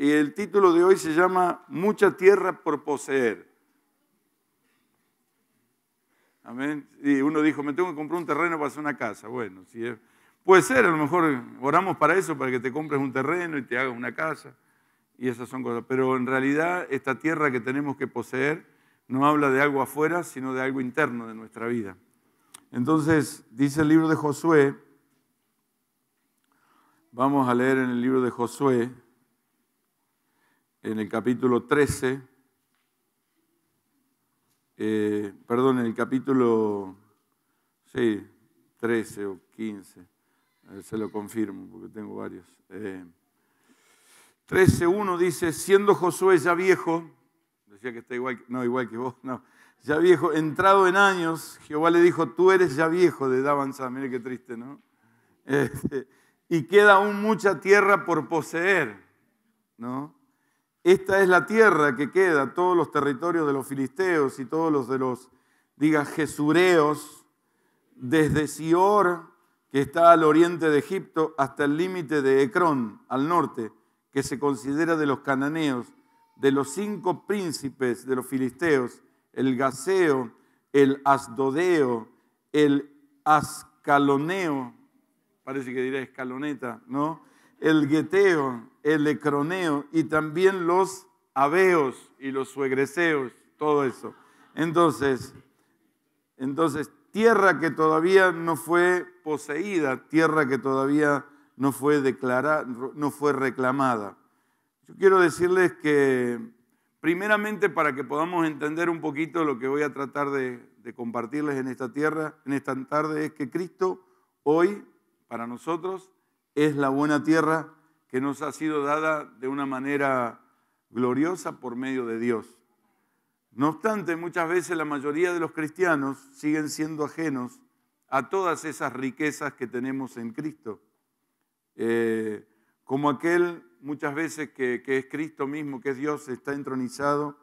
Y el título de hoy se llama Mucha tierra por poseer. Amén. Y uno dijo, me tengo que comprar un terreno para hacer una casa. Bueno, si puede ser, a lo mejor oramos para eso, para que te compres un terreno y te hagas una casa. Y esas son cosas. Pero en realidad esta tierra que tenemos que poseer no habla de algo afuera, sino de algo interno de nuestra vida. Entonces, dice el libro de Josué, vamos a leer en el libro de Josué, en el capítulo 13, eh, perdón, en el capítulo 13 o 15, se lo confirmo porque tengo varios. Eh, 13.1 dice, siendo Josué ya viejo, decía que está igual, no, igual que vos, no, ya viejo, entrado en años, Jehová le dijo, tú eres ya viejo de edad avanzada, mire qué triste, ¿no? Este, y queda aún mucha tierra por poseer, ¿no? Esta es la tierra que queda, todos los territorios de los filisteos y todos los de los, diga, jesureos, desde Sior, que está al oriente de Egipto, hasta el límite de Ecrón, al norte, que se considera de los cananeos, de los cinco príncipes de los filisteos, el Gaseo, el Asdodeo, el Ascaloneo, parece que diré escaloneta, ¿no? El Geteo, el ecroneo y también los aveos y los suegreseos, todo eso. Entonces, entonces, tierra que todavía no fue poseída, tierra que todavía no fue declarada, no fue reclamada. Yo quiero decirles que, primeramente, para que podamos entender un poquito lo que voy a tratar de, de compartirles en esta tierra, en esta tarde, es que Cristo hoy, para nosotros, es la buena tierra que nos ha sido dada de una manera gloriosa por medio de Dios. No obstante, muchas veces la mayoría de los cristianos siguen siendo ajenos a todas esas riquezas que tenemos en Cristo. Eh, como aquel muchas veces que es Cristo mismo, que es Dios, está entronizado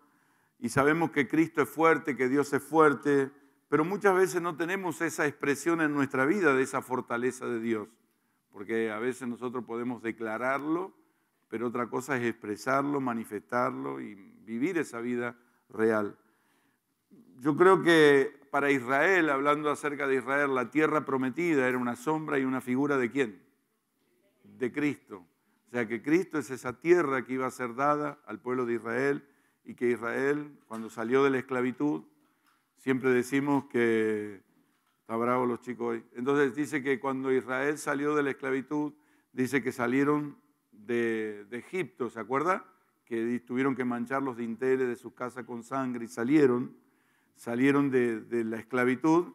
y sabemos que Cristo es fuerte, que Dios es fuerte, pero muchas veces no tenemos esa expresión en nuestra vida de esa fortaleza de Dios porque a veces nosotros podemos declararlo, pero otra cosa es expresarlo, manifestarlo y vivir esa vida real. Yo creo que para Israel, hablando acerca de Israel, la tierra prometida era una sombra y una figura de quién? De Cristo. O sea que Cristo es esa tierra que iba a ser dada al pueblo de Israel y que Israel, cuando salió de la esclavitud, siempre decimos que Está bravo los chicos hoy. Entonces dice que cuando Israel salió de la esclavitud, dice que salieron de, Egipto, ¿se acuerda? Que tuvieron que manchar los dinteles de sus casa con sangre y salieron, salieron de, la esclavitud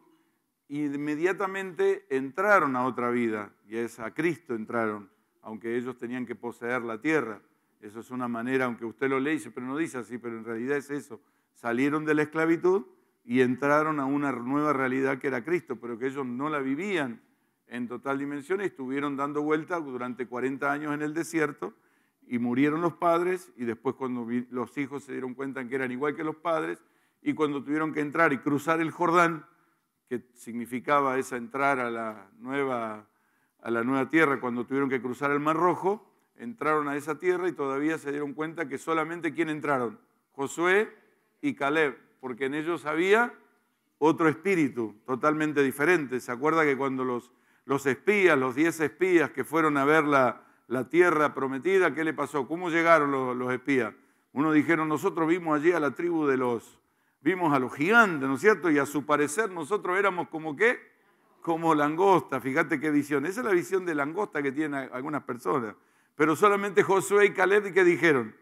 e inmediatamente entraron a otra vida, y es a Cristo entraron, aunque ellos tenían que poseer la tierra. Eso es una manera, aunque usted lo lee, pero no dice así, pero en realidad es eso. Salieron de la esclavitud y entraron a una nueva realidad que era Cristo, pero que ellos no la vivían en total dimensión y estuvieron dando vuelta durante 40 años en el desierto y murieron los padres y después cuando los hijos se dieron cuenta que eran igual que los padres y cuando tuvieron que entrar y cruzar el Jordán, que significaba esa entrar a la nueva, a la nueva tierra, cuando tuvieron que cruzar el Mar Rojo, entraron a esa tierra y todavía se dieron cuenta que solamente quién entraron, Josué y Caleb, porque en ellos había otro espíritu totalmente diferente. ¿Se acuerda que cuando los, espías, los diez espías que fueron a ver la, tierra prometida, ¿qué le pasó? ¿Cómo llegaron los, espías? Uno dijeron, nosotros vimos allí a la tribu de los, vimos a los gigantes, ¿no es cierto? Y a su parecer nosotros éramos como qué? Como langosta, fíjate qué visión. Esa es la visión de langosta que tienen algunas personas. Pero solamente Josué y Caleb, ¿qué dijeron?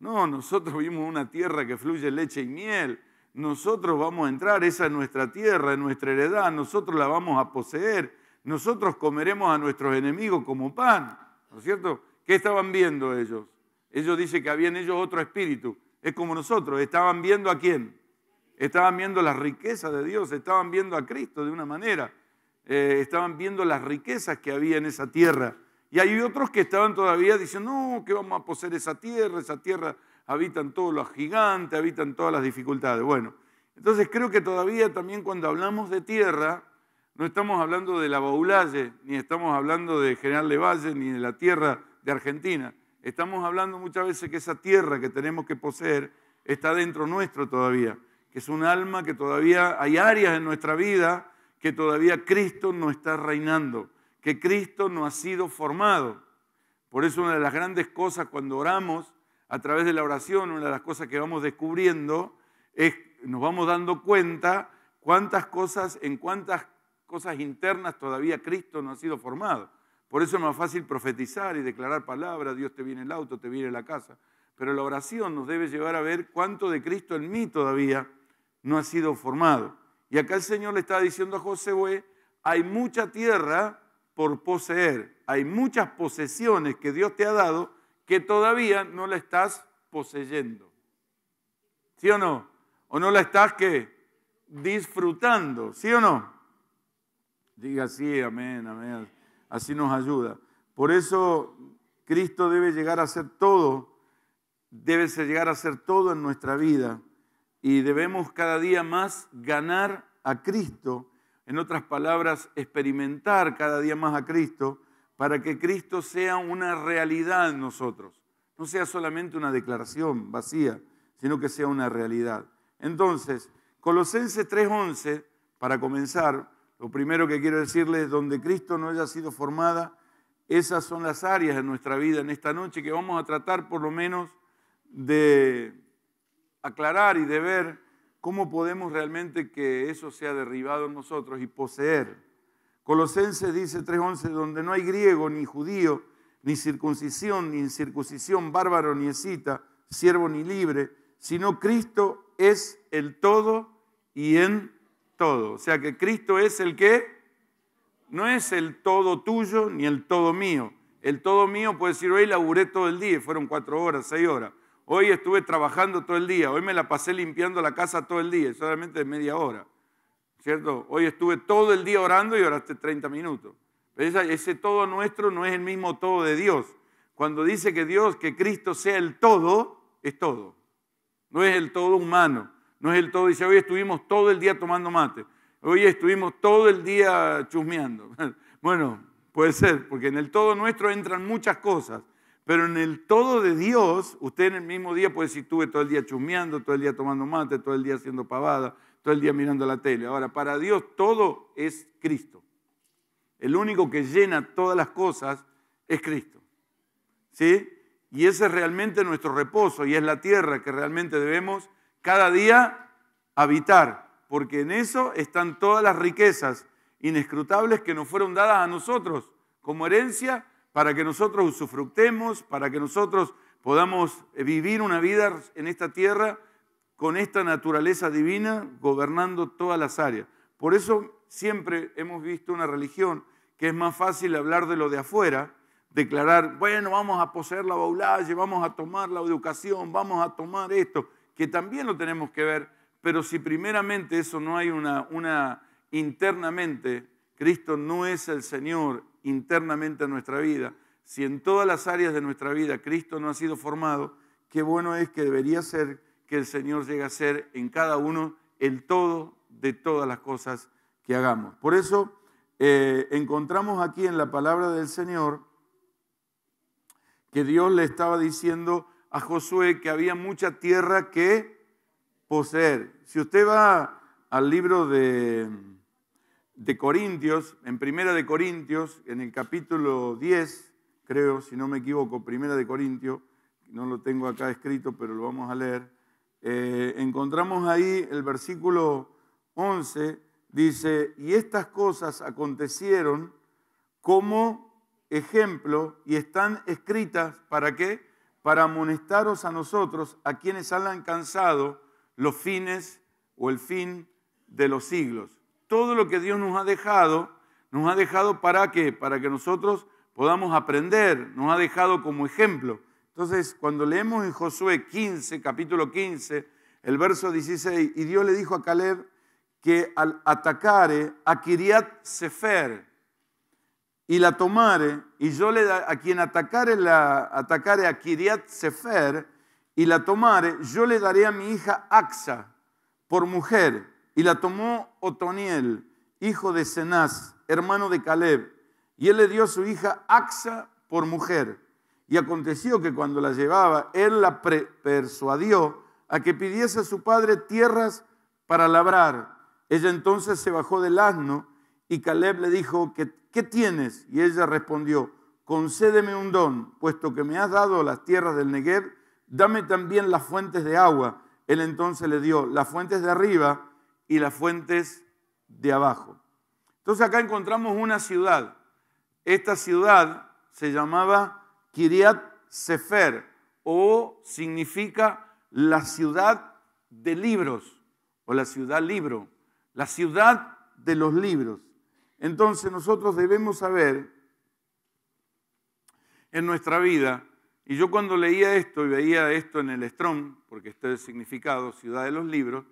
No, nosotros vimos una tierra que fluye leche y miel nosotros vamos a entrar, esa es nuestra tierra, es nuestra heredad, nosotros la vamos a poseer, nosotros comeremos a nuestros enemigos como pan, ¿no es cierto? ¿Qué estaban viendo ellos? Ellos dicen que había en ellos otro espíritu, es como nosotros, estaban viendo a quién, estaban viendo las riquezas de Dios, estaban viendo a Cristo de una manera, eh, estaban viendo las riquezas que había en esa tierra. Y hay otros que estaban todavía diciendo, no, que vamos a poseer esa tierra, esa tierra habitan todos los gigantes, habitan todas las dificultades. Bueno, entonces creo que todavía también cuando hablamos de tierra, no estamos hablando de la Baulalle, ni estamos hablando de General Levalle, ni de la tierra de Argentina. Estamos hablando muchas veces que esa tierra que tenemos que poseer está dentro nuestro todavía, que es un alma que todavía hay áreas en nuestra vida que todavía Cristo no está reinando, que Cristo no ha sido formado. Por eso una de las grandes cosas cuando oramos a través de la oración, una de las cosas que vamos descubriendo es, nos vamos dando cuenta cuántas cosas, en cuántas cosas internas todavía Cristo no ha sido formado. Por eso es más fácil profetizar y declarar palabras, Dios te viene el auto, te viene la casa. Pero la oración nos debe llevar a ver cuánto de Cristo en mí todavía no ha sido formado. Y acá el Señor le está diciendo a José, hay mucha tierra por poseer, hay muchas posesiones que Dios te ha dado que todavía no la estás poseyendo. ¿Sí o no? ¿O no la estás que disfrutando? ¿Sí o no? Diga sí, amén, amén. Así nos ayuda. Por eso Cristo debe llegar a ser todo, debe llegar a ser todo en nuestra vida y debemos cada día más ganar a Cristo, en otras palabras, experimentar cada día más a Cristo para que Cristo sea una realidad en nosotros. No sea solamente una declaración vacía, sino que sea una realidad. Entonces, Colosenses 3:11, para comenzar, lo primero que quiero decirles, donde Cristo no haya sido formada, esas son las áreas de nuestra vida en esta noche que vamos a tratar por lo menos de aclarar y de ver cómo podemos realmente que eso sea derribado en nosotros y poseer Colosenses dice 3.11, donde no hay griego ni judío, ni circuncisión, ni incircuncisión, bárbaro ni escita, siervo ni libre, sino Cristo es el todo y en todo. O sea que Cristo es el que no es el todo tuyo ni el todo mío. El todo mío puede decir, hoy laburé todo el día, fueron cuatro horas, seis horas. Hoy estuve trabajando todo el día, hoy me la pasé limpiando la casa todo el día, solamente media hora. ¿cierto? Hoy estuve todo el día orando y oraste 30 minutos. ese todo nuestro no es el mismo todo de Dios. Cuando dice que Dios, que Cristo sea el todo, es todo. No es el todo humano. No es el todo, dice, hoy estuvimos todo el día tomando mate. Hoy estuvimos todo el día chusmeando. Bueno, puede ser, porque en el todo nuestro entran muchas cosas. Pero en el todo de Dios, usted en el mismo día puede decir, estuve todo el día chusmeando, todo el día tomando mate, todo el día haciendo pavada, todo el día mirando la tele. Ahora, para Dios todo es Cristo. El único que llena todas las cosas es Cristo. ¿Sí? Y ese es realmente nuestro reposo y es la tierra que realmente debemos cada día habitar, porque en eso están todas las riquezas inescrutables que nos fueron dadas a nosotros como herencia para que nosotros usufructemos, para que nosotros podamos vivir una vida en esta tierra con esta naturaleza divina gobernando todas las áreas. Por eso siempre hemos visto una religión que es más fácil hablar de lo de afuera, declarar, bueno, vamos a poseer la baulaje, vamos a tomar la educación, vamos a tomar esto, que también lo tenemos que ver, pero si primeramente eso no hay una, una internamente, Cristo no es el Señor internamente en nuestra vida, si en todas las áreas de nuestra vida Cristo no ha sido formado, qué bueno es que debería ser que el Señor llegue a ser en cada uno el todo de todas las cosas que hagamos. Por eso eh, encontramos aquí en la palabra del Señor que Dios le estaba diciendo a Josué que había mucha tierra que poseer. Si usted va al libro de, de Corintios, en Primera de Corintios, en el capítulo 10, creo, si no me equivoco, Primera de Corintios, no lo tengo acá escrito, pero lo vamos a leer eh, encontramos ahí el versículo 11, dice, y estas cosas acontecieron como ejemplo y están escritas para qué? Para amonestaros a nosotros, a quienes han alcanzado los fines o el fin de los siglos. Todo lo que Dios nos ha dejado, nos ha dejado para qué? Para que nosotros podamos aprender, nos ha dejado como ejemplo. Entonces, cuando leemos en Josué 15, capítulo 15, el verso 16, y Dios le dijo a Caleb que al atacare a Kiriat Sefer y la tomare, y yo le a quien atacare, atacare a Kiriat Sefer y la tomare, yo le daré a mi hija Axa por mujer, y la tomó Otoniel, hijo de Cenaz, hermano de Caleb, y él le dio a su hija Axa por mujer. Y aconteció que cuando la llevaba, él la persuadió a que pidiese a su padre tierras para labrar. Ella entonces se bajó del asno y Caleb le dijo, ¿qué, tienes? Y ella respondió, concédeme un don, puesto que me has dado las tierras del Negev, dame también las fuentes de agua. Él entonces le dio las fuentes de arriba y las fuentes de abajo. Entonces acá encontramos una ciudad. Esta ciudad se llamaba Kiriat Sefer, o significa la ciudad de libros, o la ciudad libro, la ciudad de los libros. Entonces nosotros debemos saber en nuestra vida, y yo cuando leía esto y veía esto en el Strong, porque este es el significado, ciudad de los libros,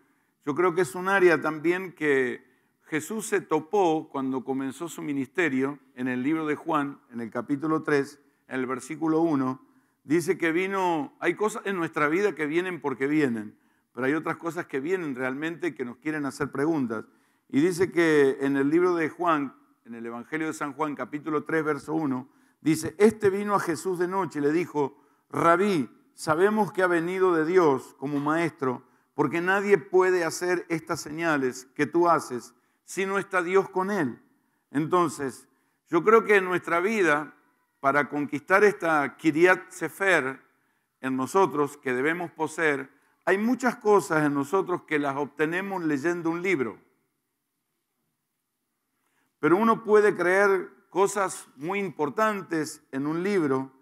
yo creo que es un área también que Jesús se topó cuando comenzó su ministerio en el libro de Juan, en el capítulo 3, el versículo 1, dice que vino, hay cosas en nuestra vida que vienen porque vienen, pero hay otras cosas que vienen realmente que nos quieren hacer preguntas. Y dice que en el libro de Juan, en el Evangelio de San Juan, capítulo 3, verso 1, dice, este vino a Jesús de noche y le dijo, rabí, sabemos que ha venido de Dios como maestro, porque nadie puede hacer estas señales que tú haces si no está Dios con él. Entonces, yo creo que en nuestra vida para conquistar esta Kiriat Sefer en nosotros que debemos poseer, hay muchas cosas en nosotros que las obtenemos leyendo un libro. Pero uno puede creer cosas muy importantes en un libro,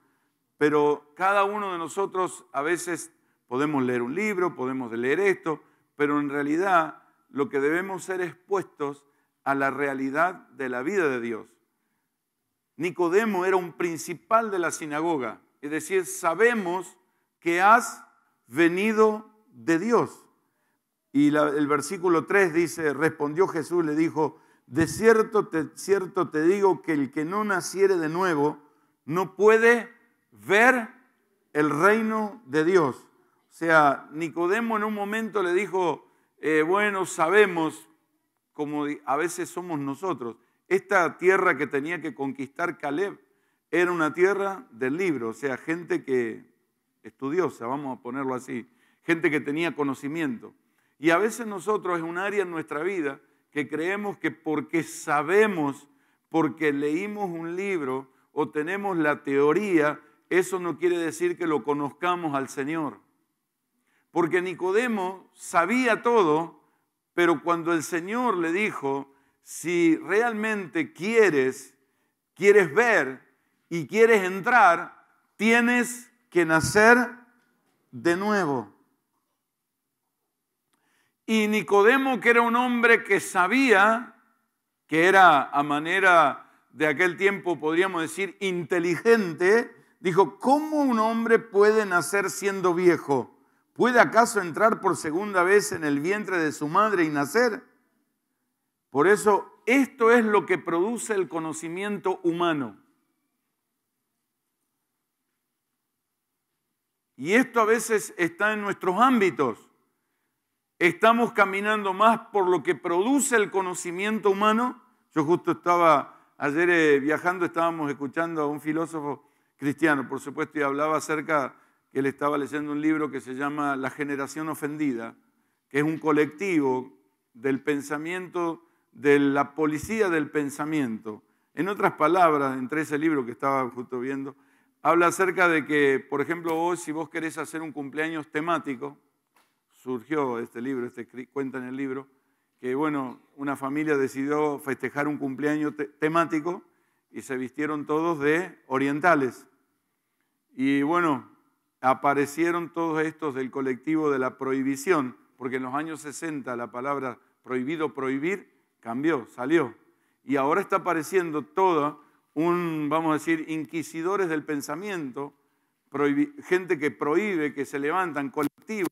pero cada uno de nosotros a veces podemos leer un libro, podemos leer esto, pero en realidad lo que debemos ser expuestos a la realidad de la vida de Dios. Nicodemo era un principal de la sinagoga, es decir, sabemos que has venido de Dios. Y el versículo 3 dice, respondió Jesús, le dijo, de cierto te, cierto te digo que el que no naciere de nuevo no puede ver el reino de Dios. O sea, Nicodemo en un momento le dijo, eh, bueno, sabemos, como a veces somos nosotros, esta tierra que tenía que conquistar Caleb era una tierra del libro, o sea, gente que estudiosa, vamos a ponerlo así, gente que tenía conocimiento. Y a veces nosotros es un área en nuestra vida que creemos que porque sabemos, porque leímos un libro o tenemos la teoría, eso no quiere decir que lo conozcamos al Señor. Porque Nicodemo sabía todo, pero cuando el Señor le dijo, si realmente quieres, quieres ver y quieres entrar, tienes que nacer de nuevo. Y Nicodemo, que era un hombre que sabía, que era a manera de aquel tiempo, podríamos decir, inteligente, dijo, ¿cómo un hombre puede nacer siendo viejo? ¿Puede acaso entrar por segunda vez en el vientre de su madre y nacer? Por eso, esto es lo que produce el conocimiento humano. Y esto a veces está en nuestros ámbitos. Estamos caminando más por lo que produce el conocimiento humano. Yo justo estaba, ayer eh, viajando, estábamos escuchando a un filósofo cristiano, por supuesto, y hablaba acerca que él estaba leyendo un libro que se llama La generación ofendida, que es un colectivo del pensamiento de la policía del pensamiento. En otras palabras, entre ese libro que estaba justo viendo, habla acerca de que, por ejemplo, vos, si vos querés hacer un cumpleaños temático, surgió este libro, este, cuenta en el libro, que bueno, una familia decidió festejar un cumpleaños temático y se vistieron todos de orientales. Y bueno, aparecieron todos estos del colectivo de la prohibición, porque en los años 60 la palabra prohibido prohibir cambió, salió. Y ahora está apareciendo toda un, vamos a decir, inquisidores del pensamiento, gente que prohíbe, que se levantan colectivos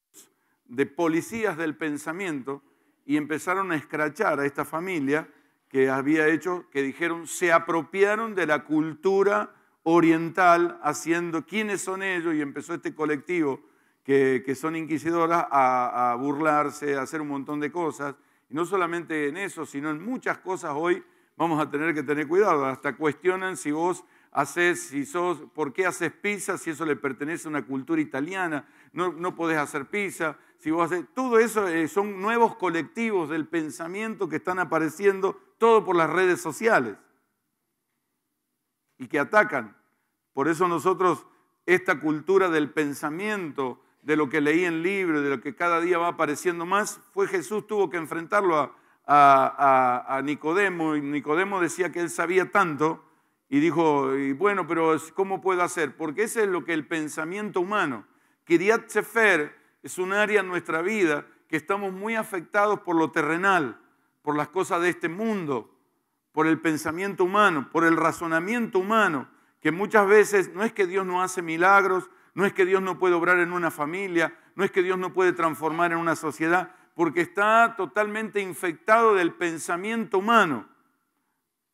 de policías del pensamiento y empezaron a escrachar a esta familia que había hecho, que dijeron, se apropiaron de la cultura oriental haciendo quiénes son ellos y empezó este colectivo que, son inquisidoras a burlarse, a hacer un montón de cosas y no solamente en eso, sino en muchas cosas hoy vamos a tener que tener cuidado. Hasta cuestionan si vos haces, si sos, por qué haces pizza si eso le pertenece a una cultura italiana, no, podés hacer pizza, si vos haces, todo eso eh, son nuevos colectivos del pensamiento que están apareciendo, todo por las redes sociales y que atacan. Por eso nosotros, esta cultura del pensamiento de lo que leí en libros, de lo que cada día va apareciendo más, fue Jesús tuvo que enfrentarlo a, Nicodemo. Y Nicodemo decía que él sabía tanto y dijo, y bueno, pero ¿cómo puedo hacer? Porque ese es lo que el pensamiento humano. Kiriat Sefer es un área en nuestra vida que estamos muy afectados por lo terrenal, por las cosas de este mundo, por el pensamiento humano, por el razonamiento humano, que muchas veces no es que Dios no hace milagros, no es que Dios no puede obrar en una familia, no es que Dios no puede transformar en una sociedad, porque está totalmente infectado del pensamiento humano.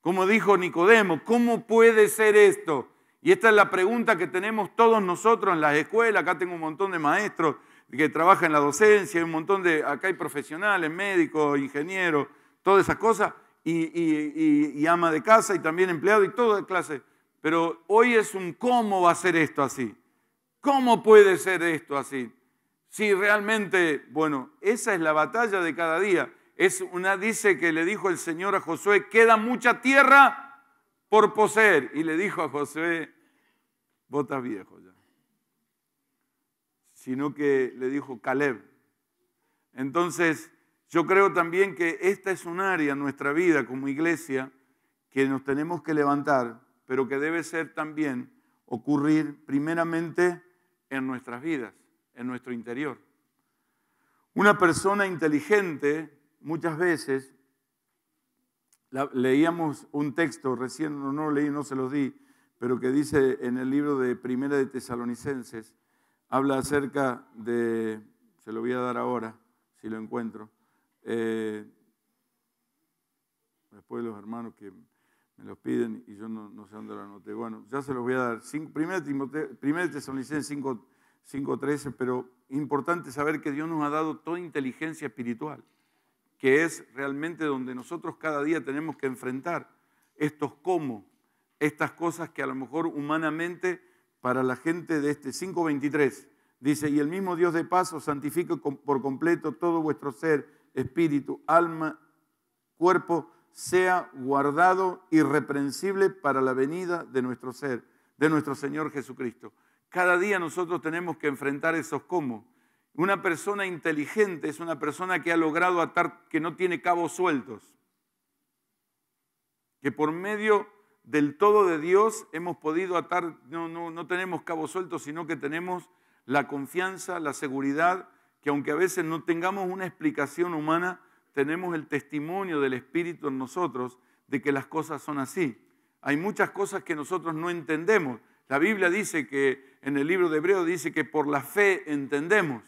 Como dijo Nicodemo, ¿cómo puede ser esto? Y esta es la pregunta que tenemos todos nosotros en las escuelas. Acá tengo un montón de maestros que trabajan en la docencia, un montón de, acá hay profesionales, médicos, ingenieros, todas esas cosas, y, y ama de casa y también empleado y toda clase. Pero hoy es un cómo va a ser esto así. ¿Cómo puede ser esto así? Si realmente, bueno, esa es la batalla de cada día. Es una dice que le dijo el Señor a Josué, queda mucha tierra por poseer. Y le dijo a Josué, botas viejos, viejo ya. Sino que le dijo Caleb. Entonces, yo creo también que esta es un área en nuestra vida como iglesia que nos tenemos que levantar, pero que debe ser también ocurrir primeramente en nuestras vidas, en nuestro interior. Una persona inteligente, muchas veces, leíamos un texto, recién no, lo leí, no se los di, pero que dice en el libro de Primera de Tesalonicenses, habla acerca de, se lo voy a dar ahora, si lo encuentro, eh, después los hermanos que los piden y yo no, no sé dónde lo anoté. Bueno, ya se los voy a dar. Primero, primera Tesalonicenses 5.13, pero importante saber que Dios nos ha dado toda inteligencia espiritual, que es realmente donde nosotros cada día tenemos que enfrentar estos cómo, estas cosas que a lo mejor humanamente para la gente de este 5.23 dice, y el mismo Dios de paso santifica por completo todo vuestro ser, espíritu, alma, cuerpo, sea guardado irreprensible para la venida de nuestro ser, de nuestro Señor Jesucristo. Cada día nosotros tenemos que enfrentar esos cómo. Una persona inteligente es una persona que ha logrado atar, que no tiene cabos sueltos. Que por medio del todo de Dios hemos podido atar, no, no, no tenemos cabos sueltos, sino que tenemos la confianza, la seguridad, que aunque a veces no tengamos una explicación humana, tenemos el testimonio del Espíritu en nosotros de que las cosas son así. Hay muchas cosas que nosotros no entendemos. La Biblia dice que, en el libro de Hebreo dice que por la fe entendemos.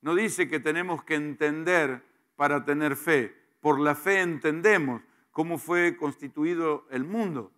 No dice que tenemos que entender para tener fe. Por la fe entendemos cómo fue constituido el mundo.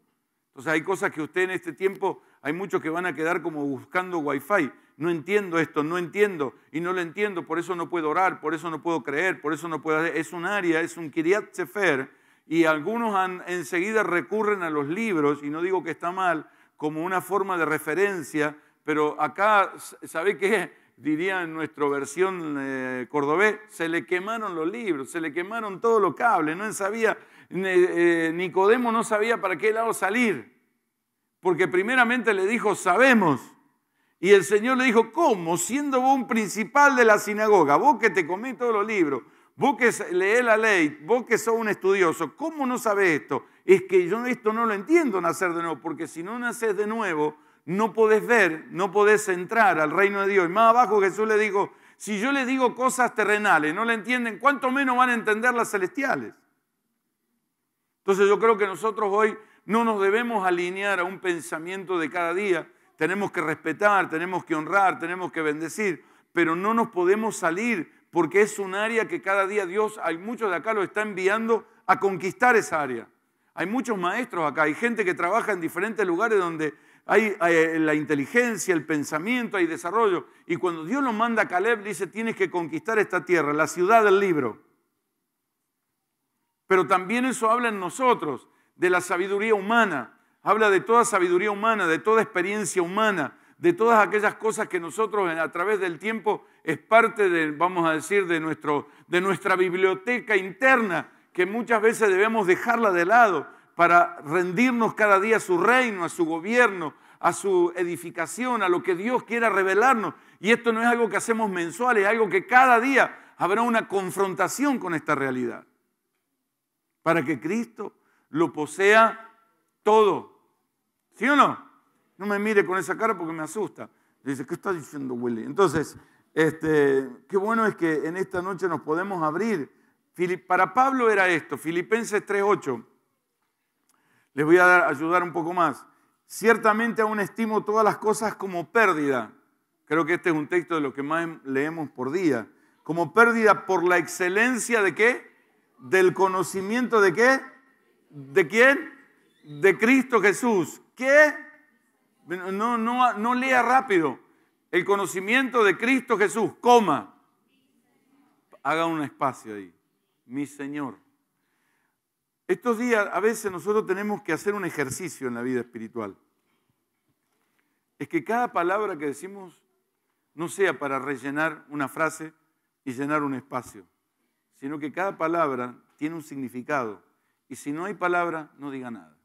Entonces hay cosas que usted en este tiempo, hay muchos que van a quedar como buscando wifi no entiendo esto, no entiendo y no lo entiendo, por eso no puedo orar, por eso no puedo creer, por eso no puedo hacer. Es un área, es un kiriat Sefer y algunos han, enseguida recurren a los libros, y no digo que está mal, como una forma de referencia, pero acá, ¿sabe qué? Diría en nuestra versión eh, cordobés, se le quemaron los libros, se le quemaron todos los cables, no sabía, eh, Nicodemo no sabía para qué lado salir, porque primeramente le dijo, sabemos, y el Señor le dijo, ¿cómo? Siendo vos un principal de la sinagoga, vos que te comés todos los libros, vos que lees la ley, vos que sos un estudioso, ¿cómo no sabés esto? Es que yo esto no lo entiendo, nacer de nuevo, porque si no naces de nuevo, no podés ver, no podés entrar al reino de Dios. Y más abajo Jesús le dijo, si yo les digo cosas terrenales, no la entienden, ¿cuánto menos van a entender las celestiales? Entonces yo creo que nosotros hoy no nos debemos alinear a un pensamiento de cada día, tenemos que respetar, tenemos que honrar, tenemos que bendecir, pero no nos podemos salir porque es un área que cada día Dios, hay muchos de acá, lo está enviando a conquistar esa área. Hay muchos maestros acá, hay gente que trabaja en diferentes lugares donde hay, eh, la inteligencia, el pensamiento, hay desarrollo. Y cuando Dios lo manda a Caleb, dice, tienes que conquistar esta tierra, la ciudad del libro. Pero también eso habla en nosotros, de la sabiduría humana, habla de toda sabiduría humana, de toda experiencia humana, de todas aquellas cosas que nosotros eh, a través del tiempo es parte de, vamos a decir, de, nuestro, de nuestra biblioteca interna, que muchas veces debemos dejarla de lado para rendirnos cada día a su reino, a su gobierno, a su edificación, a lo que Dios quiera revelarnos. Y esto no es algo que hacemos mensual, es algo que cada día habrá una confrontación con esta realidad. Para que Cristo lo posea todo. ¿Sí o no? No me mire con esa cara porque me asusta. Dice, ¿qué está diciendo Willy? Entonces, este, qué bueno es que en esta noche nos podemos abrir. Para Pablo era esto, Filipenses 3.8. Les voy a ayudar un poco más. Ciertamente aún estimo todas las cosas como pérdida. Creo que este es un texto de lo que más leemos por día. Como pérdida por la excelencia de qué? Del conocimiento de qué? ¿De quién? de Cristo Jesús. ¿Qué? No, no, no lea rápido. El conocimiento de Cristo Jesús, coma. Haga un espacio ahí. Mi Señor. Estos días a veces nosotros tenemos que hacer un ejercicio en la vida espiritual. Es que cada palabra que decimos no sea para rellenar una frase y llenar un espacio, sino que cada palabra tiene un significado. Y si no hay palabra, no diga nada.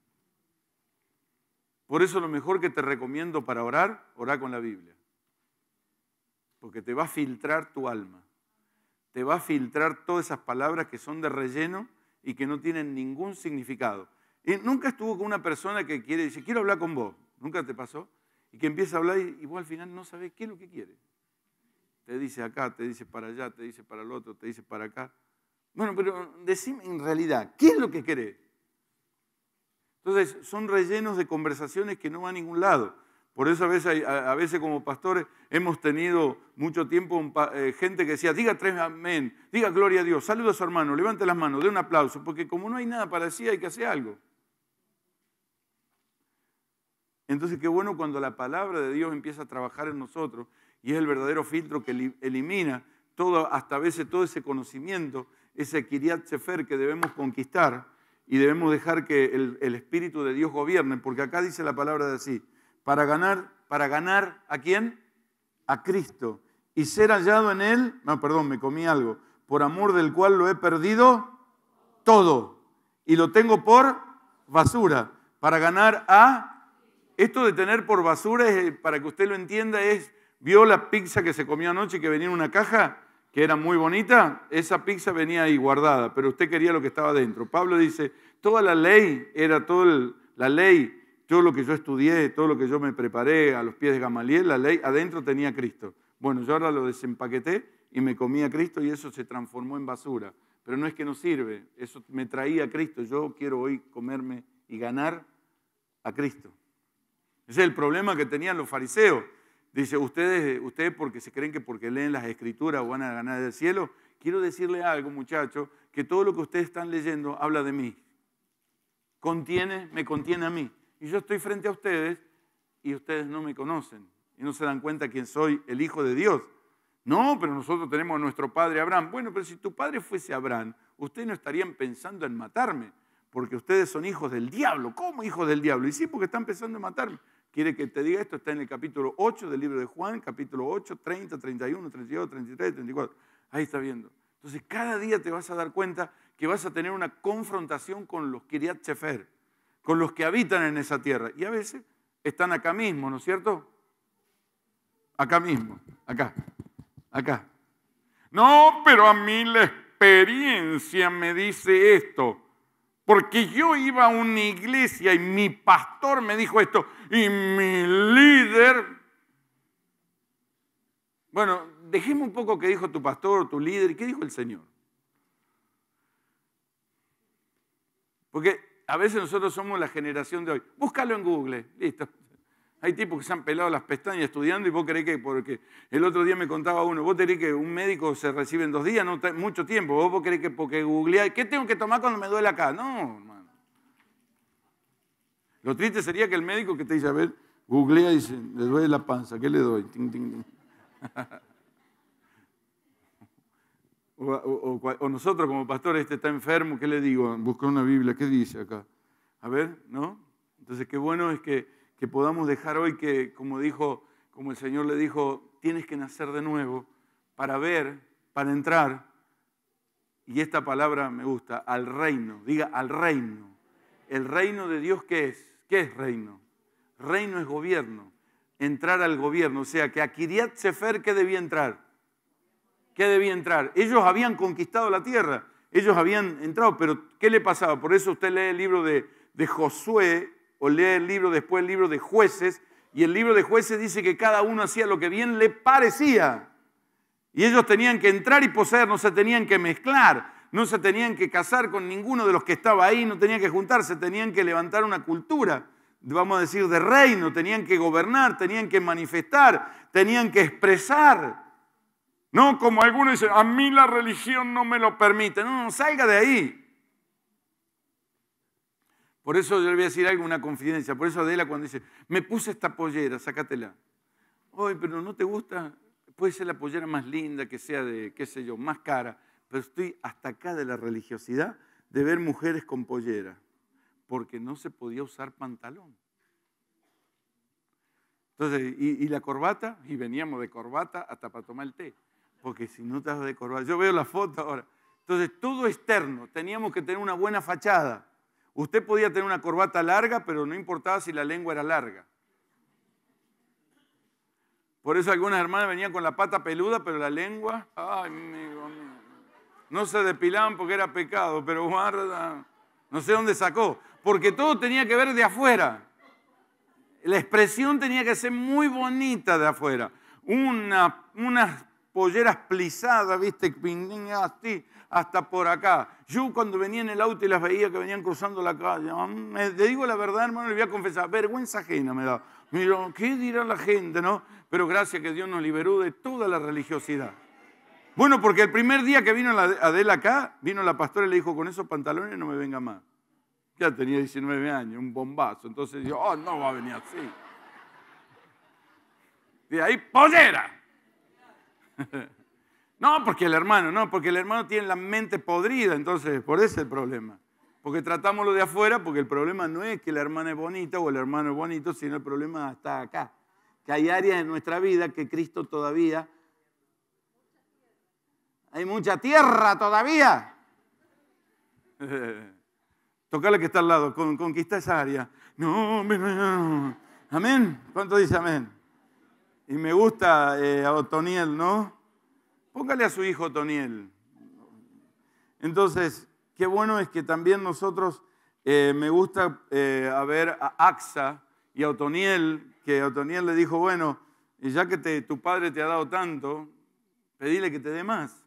Por eso lo mejor que te recomiendo para orar, orar con la Biblia. Porque te va a filtrar tu alma. Te va a filtrar todas esas palabras que son de relleno y que no tienen ningún significado. Y nunca estuvo con una persona que quiere, dice, quiero hablar con vos. Nunca te pasó. Y que empieza a hablar y, vos al final no sabés qué es lo que quiere. Te dice acá, te dice para allá, te dice para el otro, te dice para acá. Bueno, pero decime en realidad, ¿qué es lo que quiere. Entonces, son rellenos de conversaciones que no van a ningún lado. Por eso a veces, a, veces como pastores hemos tenido mucho tiempo eh, gente que decía, diga tres amén, diga gloria a Dios, saluda a su hermano, levante las manos, dé un aplauso, porque como no hay nada para decir hay que hacer algo. Entonces qué bueno cuando la palabra de Dios empieza a trabajar en nosotros y es el verdadero filtro que elimina todo, hasta a veces todo ese conocimiento, ese Kiriat Sefer que debemos conquistar y debemos dejar que el, Espíritu de Dios gobierne, porque acá dice la palabra de así, para ganar, para ganar a quién? A Cristo. Y ser hallado en Él, no, perdón, me comí algo, por amor del cual lo he perdido todo. Y lo tengo por basura, para ganar a... Esto de tener por basura, para que usted lo entienda, es, vio la pizza que se comió anoche que venía en una caja, que era muy bonita, esa pizza venía ahí guardada, pero usted quería lo que estaba dentro. Pablo dice, toda la ley era toda la ley, todo lo que yo estudié, todo lo que yo me preparé a los pies de Gamaliel, la ley, adentro tenía Cristo. Bueno, yo ahora lo desempaqueté y me comí a Cristo y eso se transformó en basura. Pero no es que no sirve, eso me traía a Cristo. Yo quiero hoy comerme y ganar a Cristo. Ese es el problema que tenían los fariseos. Dice, ustedes, ustedes porque se creen que porque leen las escrituras van a ganar del cielo, quiero decirle algo, muchachos, que todo lo que ustedes están leyendo habla de mí. Contiene, me contiene a mí. Y yo estoy frente a ustedes y ustedes no me conocen. Y no se dan cuenta quién soy, el Hijo de Dios. No, pero nosotros tenemos a nuestro padre Abraham. Bueno, pero si tu padre fuese Abraham, ustedes no estarían pensando en matarme, porque ustedes son hijos del diablo. ¿Cómo hijos del diablo? Y sí, porque están pensando en matarme. ¿Quiere que te diga esto? Está en el capítulo 8 del libro de Juan, capítulo 8, 30, 31, 32, 33, 34. Ahí está viendo. Entonces, cada día te vas a dar cuenta que vas a tener una confrontación con los Kiriat Chefer, con los que habitan en esa tierra. Y a veces están acá mismo, ¿no es cierto? Acá mismo, acá, acá. No, pero a mí la experiencia me dice esto. Porque yo iba a una iglesia y mi pastor me dijo esto y mi líder... Bueno, dejemos un poco qué dijo tu pastor, tu líder, qué dijo el Señor. Porque a veces nosotros somos la generación de hoy. Búscalo en Google, listo, hay tipos que se han pelado las pestañas estudiando y vos creés que, porque el otro día me contaba uno, vos creés que un médico se recibe en dos días, no mucho tiempo, vos, vos que porque googleás, ¿qué tengo que tomar cuando me duele acá? No, hermano. Lo triste sería que el médico que te dice, a ver, googlea y dice, le duele la panza, ¿qué le doy? O, nosotros como pastores, este está enfermo, ¿qué le digo? Busca una Biblia, ¿qué dice acá? A ver, ¿no? Entonces, qué bueno es que que podamos dejar hoy que, como dijo, como el Señor le dijo, tienes que nacer de nuevo para ver, para entrar, y esta palabra me gusta, al reino, diga al reino. ¿El reino de Dios qué es? ¿Qué es reino? Reino es gobierno, entrar al gobierno, o sea que a Kiriat Sefer, ¿qué debía entrar? ¿Qué debía entrar? Ellos habían conquistado la tierra, ellos habían entrado, pero ¿qué le pasaba? Por eso usted lee el libro de, de Josué o lee el libro después el libro de jueces, y el libro de jueces dice que cada uno hacía lo que bien le parecía. Y ellos tenían que entrar y poseer, no se tenían que mezclar, no se tenían que casar con ninguno de los que estaba ahí, no tenían que juntarse, tenían que levantar una cultura, vamos a decir, de reino, tenían que gobernar, tenían que manifestar, tenían que expresar. No como algunos dicen, a mí la religión no me lo permite. No, no, salga de ahí. Por eso yo le voy a decir algo, una confidencia. Por eso Adela cuando dice, me puse esta pollera, sácatela. Ay, pero no te gusta, puede ser la pollera más linda, que sea de, qué sé yo, más cara. Pero estoy hasta acá de la religiosidad de ver mujeres con pollera, porque no se podía usar pantalón. Entonces, y, la corbata, y veníamos de corbata hasta para tomar el té, porque si no estás de corbata, yo veo la foto ahora. Entonces, todo externo, teníamos que tener una buena fachada. Usted podía tener una corbata larga, pero no importaba si la lengua era larga. Por eso algunas hermanas venían con la pata peluda, pero la lengua, ay, amigo No se depilaban porque era pecado, pero guarda, no sé dónde sacó, porque todo tenía que ver de afuera. La expresión tenía que ser muy bonita de afuera. Una, unas polleras plisadas, viste, así, hasta por acá. Yo cuando venía en el auto y las veía que venían cruzando la calle, me, te digo la verdad, hermano, le voy a confesar, vergüenza ajena me da. Miro, ¿qué dirá la gente, no? Pero gracias que Dios nos liberó de toda la religiosidad. Bueno, porque el primer día que vino Adela acá, vino la pastora y le dijo, con esos pantalones no me venga más. Ya tenía 19 años, un bombazo. Entonces dijo, oh, no va a venir así. De ahí, pollera. no, porque el hermano, no, porque el hermano tiene la mente podrida, entonces por ese es el problema. Porque tratamos lo de afuera, porque el problema no es que la hermana es bonita o el hermano es bonito, sino el problema está acá. Que hay áreas en nuestra vida que Cristo todavía... Hay mucha tierra todavía. Tocar que está al lado, conquista esa área. No, no. Amén. ¿Cuánto dice amén? Y me gusta a eh, Otoniel, ¿no? Póngale a su hijo Otoniel. Entonces, qué bueno es que también nosotros, eh, me gusta eh, ver a Axa y a Otoniel, que Otoniel le dijo, bueno, ya que tu padre te ha dado tanto, pedile que te dé más.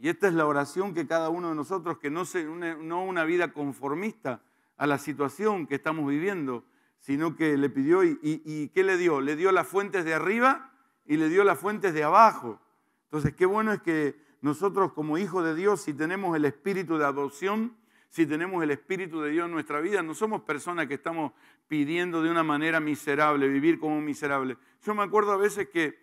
Y esta es la oración que cada uno de nosotros, que no, se, no una vida conformista a la situación que estamos viviendo, sino que le pidió y, ¿qué le dio? Le dio las fuentes de arriba y le dio las fuentes de abajo. Entonces, qué bueno es que nosotros como hijos de Dios, si tenemos el espíritu de adopción, si tenemos el espíritu de Dios en nuestra vida, no somos personas que estamos pidiendo de una manera miserable, vivir como un miserable. Yo me acuerdo a veces que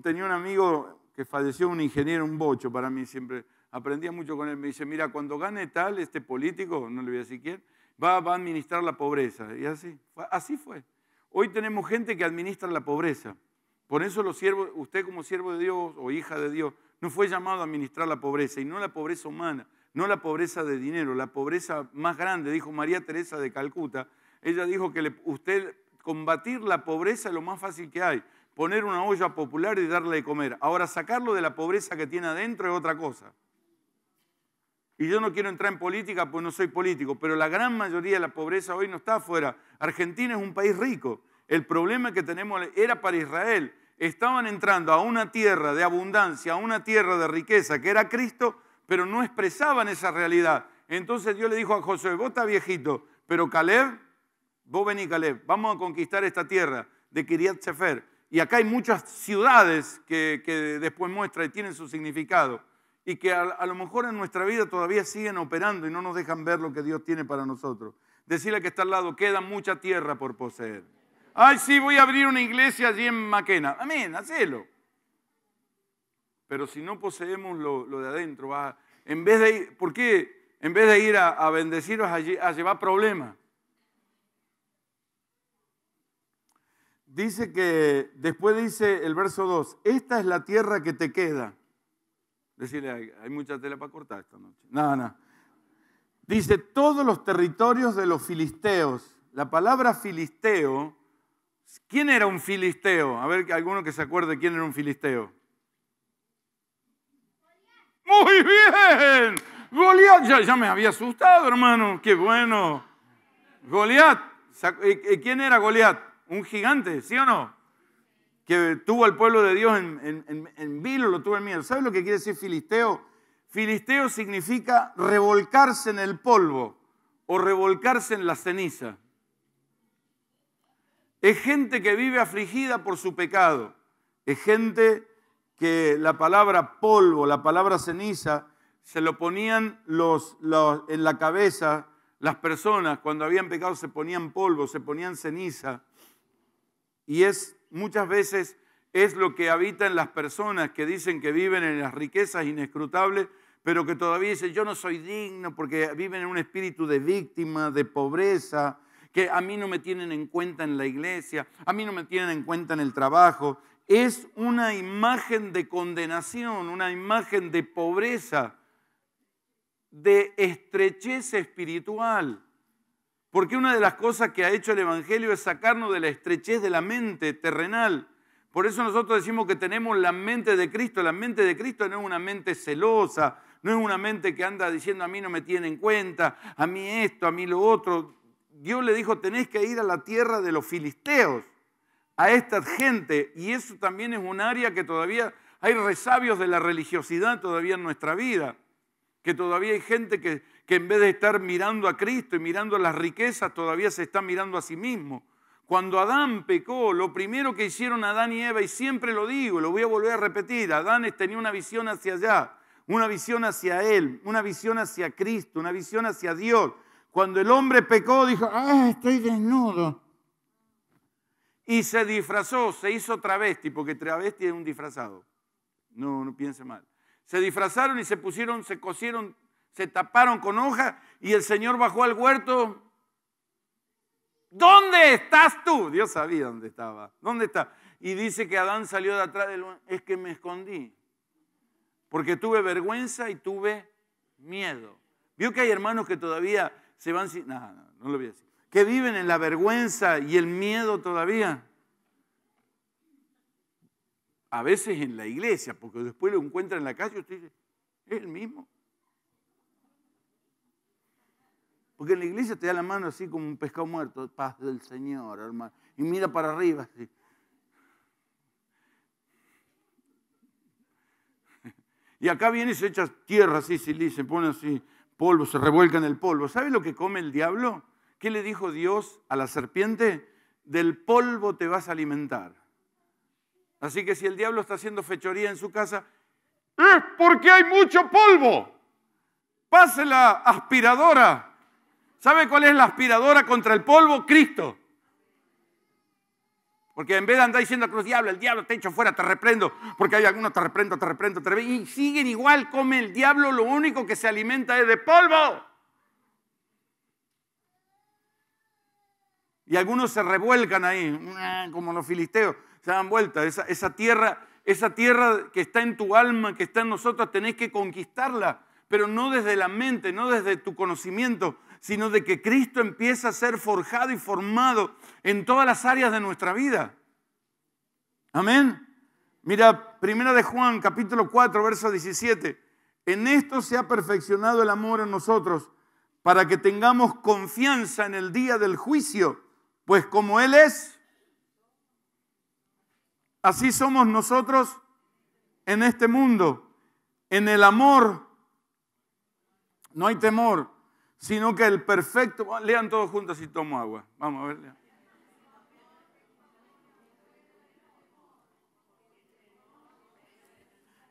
tenía un amigo que falleció, un ingeniero, un bocho para mí siempre, aprendía mucho con él, me dice, mira, cuando gane tal, este político, no le voy a decir quién, va, a administrar la pobreza. Y así, así fue. Hoy tenemos gente que administra la pobreza. Por eso los siervos, usted como siervo de Dios o hija de Dios, no fue llamado a administrar la pobreza, y no la pobreza humana, no la pobreza de dinero, la pobreza más grande, dijo María Teresa de Calcuta. Ella dijo que usted combatir la pobreza es lo más fácil que hay, poner una olla popular y darle de comer. Ahora sacarlo de la pobreza que tiene adentro es otra cosa. Y yo no quiero entrar en política, pues no soy político, pero la gran mayoría de la pobreza hoy no está afuera. Argentina es un país rico. El problema que tenemos era para Israel. Estaban entrando a una tierra de abundancia, a una tierra de riqueza, que era Cristo, pero no expresaban esa realidad. Entonces Dios le dijo a José, vos estás viejito, pero Caleb, vos vení Caleb, vamos a conquistar esta tierra de Kiriat Sefer. Y acá hay muchas ciudades que, que después muestra y tienen su significado y que a, lo mejor en nuestra vida todavía siguen operando y no nos dejan ver lo que Dios tiene para nosotros. Decirle que está al lado, queda mucha tierra por poseer. Ay, sí, voy a abrir una iglesia allí en Maquena. Amén, hacelo. Pero si no poseemos lo, de adentro, va, en vez de ir, ¿por qué? En vez de ir a, a bendeciros a llevar problemas. Dice que, después dice el verso 2, esta es la tierra que te queda Decirle, hay mucha tela para cortar esta noche. no, No. Dice, todos los territorios de los filisteos. La palabra filisteo, ¿quién era un filisteo? A ver, alguno que se acuerde quién era un filisteo. Muy bien. Goliat, ya, me había asustado, hermano. Qué bueno. Goliat. ¿Quién era Goliat? ¿Un gigante, sí o no? que tuvo al pueblo de Dios en, vino, lo tuvo en miedo. ¿Sabe lo que quiere decir filisteo? Filisteo significa revolcarse en el polvo o revolcarse en la ceniza. Es gente que vive afligida por su pecado. Es gente que la palabra polvo, la palabra ceniza, se lo ponían los, en la cabeza las personas cuando habían pecado, se ponían polvo, se ponían ceniza. Y es muchas veces es lo que habitan las personas que dicen que viven en las riquezas inescrutables, pero que todavía dicen, yo no soy digno porque viven en un espíritu de víctima, de pobreza, que a mí no me tienen en cuenta en la iglesia, a mí no me tienen en cuenta en el trabajo. Es una imagen de condenación, una imagen de pobreza, de estrechez espiritual. Porque una de las cosas que ha hecho el Evangelio es sacarnos de la estrechez de la mente terrenal. Por eso nosotros decimos que tenemos la mente de Cristo. La mente de Cristo no es una mente celosa, no es una mente que anda diciendo a mí no me tiene en cuenta, a mí esto, a mí lo otro. Dios le dijo, tenés que ir a la tierra de los filisteos, a esta gente. Y eso también es un área que todavía hay resabios de la religiosidad todavía en nuestra vida que todavía hay gente que, en vez de estar mirando a Cristo y mirando las riquezas, todavía se está mirando a sí mismo. Cuando Adán pecó, lo primero que hicieron Adán y Eva, y siempre lo digo, lo voy a volver a repetir, Adán tenía una visión hacia allá, una visión hacia Él, una visión hacia Cristo, una visión hacia Dios. Cuando el hombre pecó, dijo, ah, estoy desnudo. Y se disfrazó, se hizo travesti, porque travesti es un disfrazado. No, no piense mal se disfrazaron y se pusieron, se cosieron, se taparon con hoja y el Señor bajó al huerto. ¿Dónde estás tú? Dios sabía dónde estaba. ¿Dónde está? Y dice que Adán salió de atrás del... Es que me escondí. Porque tuve vergüenza y tuve miedo. Vio que hay hermanos que todavía se van sin... No, no, lo voy a decir. Que viven en la vergüenza y el miedo todavía a veces en la iglesia, porque después lo encuentra en la calle y usted dice, es el mismo. Porque en la iglesia te da la mano así como un pescado muerto, paz del Señor, hermano, y mira para arriba Y acá viene y se echa tierra así, se pone así, polvo, se revuelca en el polvo. ¿Sabe lo que come el diablo? ¿Qué le dijo Dios a la serpiente? Del polvo te vas a alimentar. Así que si el diablo está haciendo fechoría en su casa, es porque hay mucho polvo. Pase la aspiradora. ¿Sabe cuál es la aspiradora contra el polvo? Cristo. Porque en vez de andar diciendo a los diablos, el diablo te echo fuera, te reprendo, porque hay algunos, te reprendo, te reprendo, te reprendo. Y siguen igual, come el diablo, lo único que se alimenta es de polvo. Y algunos se revuelcan ahí, como los filisteos se dan vuelta. Esa, tierra, esa tierra que está en tu alma, que está en nosotros, tenés que conquistarla, pero no desde la mente, no desde tu conocimiento, sino de que Cristo empieza a ser forjado y formado en todas las áreas de nuestra vida. Amén. Mira, primera de Juan, capítulo 4, verso 17. En esto se ha perfeccionado el amor en nosotros, para que tengamos confianza en el día del juicio, pues como Él es, Así somos nosotros en este mundo. En el amor no hay temor, sino que el perfecto... Lean todos juntos y tomo agua. Vamos a ver.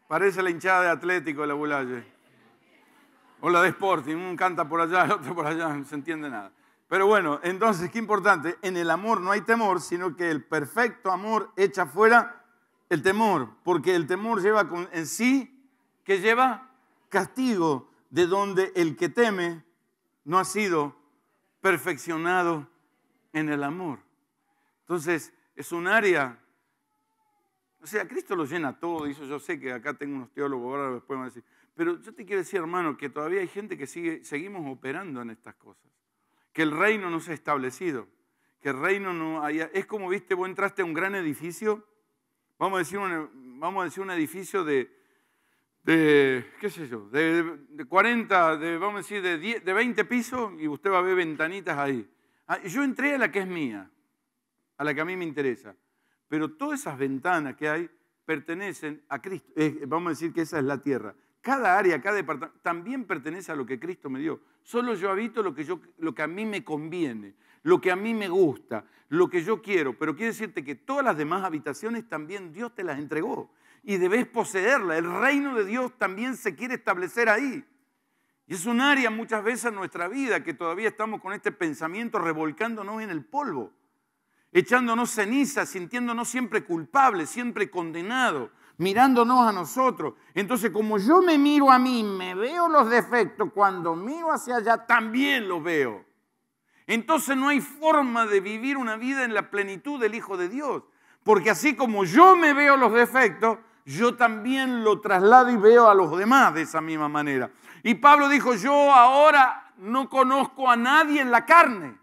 Parece la hinchada de Atlético de la Bulaye, O la de Sporting, uno canta por allá, el otro por allá, no se entiende nada. Pero bueno, entonces, qué importante, en el amor no hay temor, sino que el perfecto amor echa fuera el temor, porque el temor lleva en sí, que lleva castigo, de donde el que teme no ha sido perfeccionado en el amor. Entonces, es un área, o sea, Cristo lo llena todo, eso yo sé que acá tengo unos teólogos, ahora después van a decir, pero yo te quiero decir, hermano, que todavía hay gente que sigue, seguimos operando en estas cosas que el reino no se ha establecido, que el reino no haya... Es como, viste, vos entraste a un gran edificio, vamos a decir un, vamos a decir un edificio de, de, qué sé yo, de, 40, de, vamos a decir, de, de 20 pisos y usted va a ver ventanitas ahí. Ah, yo entré a la que es mía, a la que a mí me interesa, pero todas esas ventanas que hay pertenecen a Cristo. vamos a decir que esa es la tierra. Cada área, cada departamento, también pertenece a lo que Cristo me dio. Solo yo habito lo que, yo, lo que a mí me conviene, lo que a mí me gusta, lo que yo quiero. Pero quiere decirte que todas las demás habitaciones también Dios te las entregó y debes poseerla. El reino de Dios también se quiere establecer ahí. Y es un área muchas veces en nuestra vida que todavía estamos con este pensamiento revolcándonos en el polvo, echándonos ceniza, sintiéndonos siempre culpables, siempre condenados mirándonos a nosotros. Entonces, como yo me miro a mí, me veo los defectos, cuando miro hacia allá también los veo. Entonces no hay forma de vivir una vida en la plenitud del Hijo de Dios, porque así como yo me veo los defectos, yo también lo traslado y veo a los demás de esa misma manera. Y Pablo dijo, yo ahora no conozco a nadie en la carne.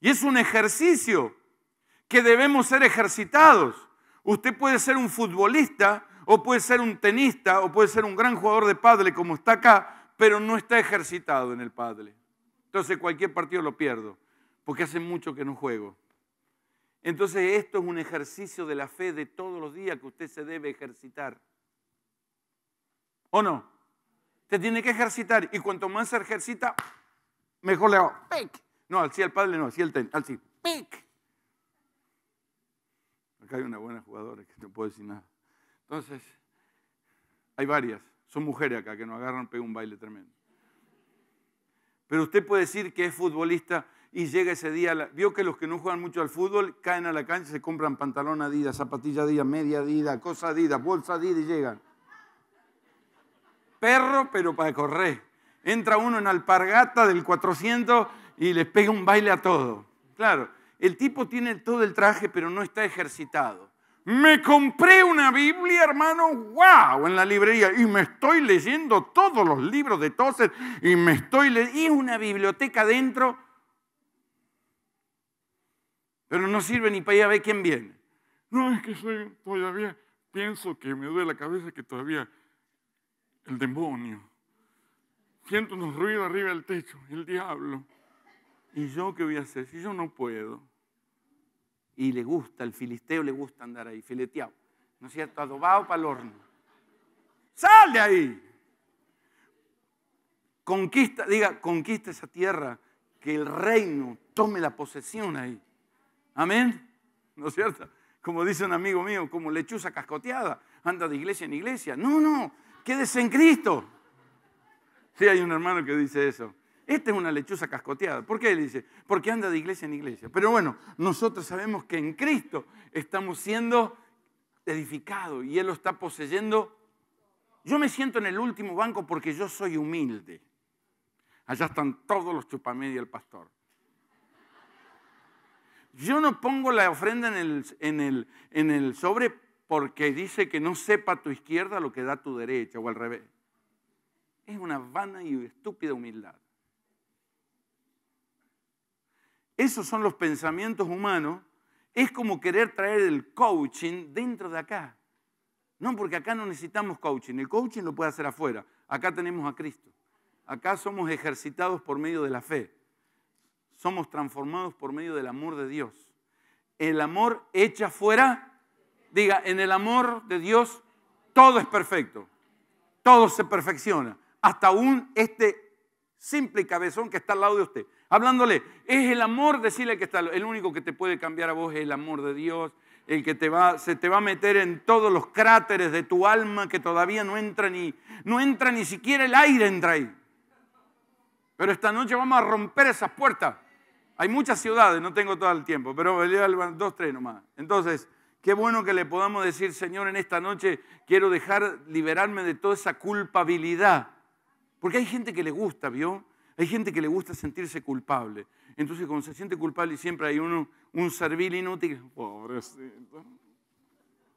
Y es un ejercicio que debemos ser ejercitados. Usted puede ser un futbolista o puede ser un tenista o puede ser un gran jugador de padre como está acá, pero no está ejercitado en el padre. Entonces cualquier partido lo pierdo, porque hace mucho que no juego. Entonces esto es un ejercicio de la fe de todos los días que usted se debe ejercitar. ¿O no? Te tiene que ejercitar y cuanto más se ejercita, mejor le hago. ¡Pic! No, así al padre no, así al ten, Así, ¡Pic! hay una buena jugadora que no puedo decir nada. Entonces, hay varias. Son mujeres acá que nos agarran, pega un baile tremendo. Pero usted puede decir que es futbolista y llega ese día. Vio que los que no juegan mucho al fútbol caen a la cancha, se compran pantalón Adidas, zapatilla Adidas, media Adidas, cosa Adidas, bolsa Adidas y llegan. Perro, pero para correr. Entra uno en alpargata del 400 y les pega un baile a todos. Claro, el tipo tiene todo el traje, pero no está ejercitado. Me compré una Biblia, hermano, wow, en la librería. Y me estoy leyendo todos los libros de Tozer. Y me estoy leyendo. Y una biblioteca dentro. Pero no sirve ni para ir a ver quién viene. No, es que soy, todavía pienso que me duele la cabeza, que todavía el demonio. Siento unos ruidos arriba del techo, el diablo. ¿Y yo qué voy a hacer si yo no puedo? Y le gusta, al filisteo le gusta andar ahí, fileteado. ¿No es cierto? Adobado para el horno. ¡Sal de ahí! Conquista, diga, conquista esa tierra, que el reino tome la posesión ahí. Amén. ¿No es cierto? Como dice un amigo mío, como lechuza cascoteada, anda de iglesia en iglesia. No, no, quédese en Cristo. Sí, hay un hermano que dice eso. Esta es una lechuza cascoteada. ¿Por qué? Le dice, porque anda de iglesia en iglesia. Pero bueno, nosotros sabemos que en Cristo estamos siendo edificados y Él lo está poseyendo. Yo me siento en el último banco porque yo soy humilde. Allá están todos los chupamedia el pastor. Yo no pongo la ofrenda en el, en el sobre porque dice que no sepa tu izquierda lo que da tu derecha o al revés. Es una vana y estúpida humildad. Esos son los pensamientos humanos. Es como querer traer el coaching dentro de acá. No, porque acá no necesitamos coaching. El coaching lo puede hacer afuera. Acá tenemos a Cristo. Acá somos ejercitados por medio de la fe. Somos transformados por medio del amor de Dios. El amor echa afuera. Diga, en el amor de Dios todo es perfecto. Todo se perfecciona. Hasta un este simple cabezón que está al lado de usted hablándole. Es el amor, decirle que está, el único que te puede cambiar a vos es el amor de Dios, el que te va, se te va a meter en todos los cráteres de tu alma que todavía no entra ni, no entra ni siquiera el aire entra ahí. Pero esta noche vamos a romper esas puertas. Hay muchas ciudades, no tengo todo el tiempo, pero dos, tres nomás. Entonces, qué bueno que le podamos decir, Señor, en esta noche quiero dejar, liberarme de toda esa culpabilidad. Porque hay gente que le gusta, ¿vio? Hay gente que le gusta sentirse culpable. Entonces, cuando se siente culpable, y siempre hay uno, un servil inútil. Pobrecito.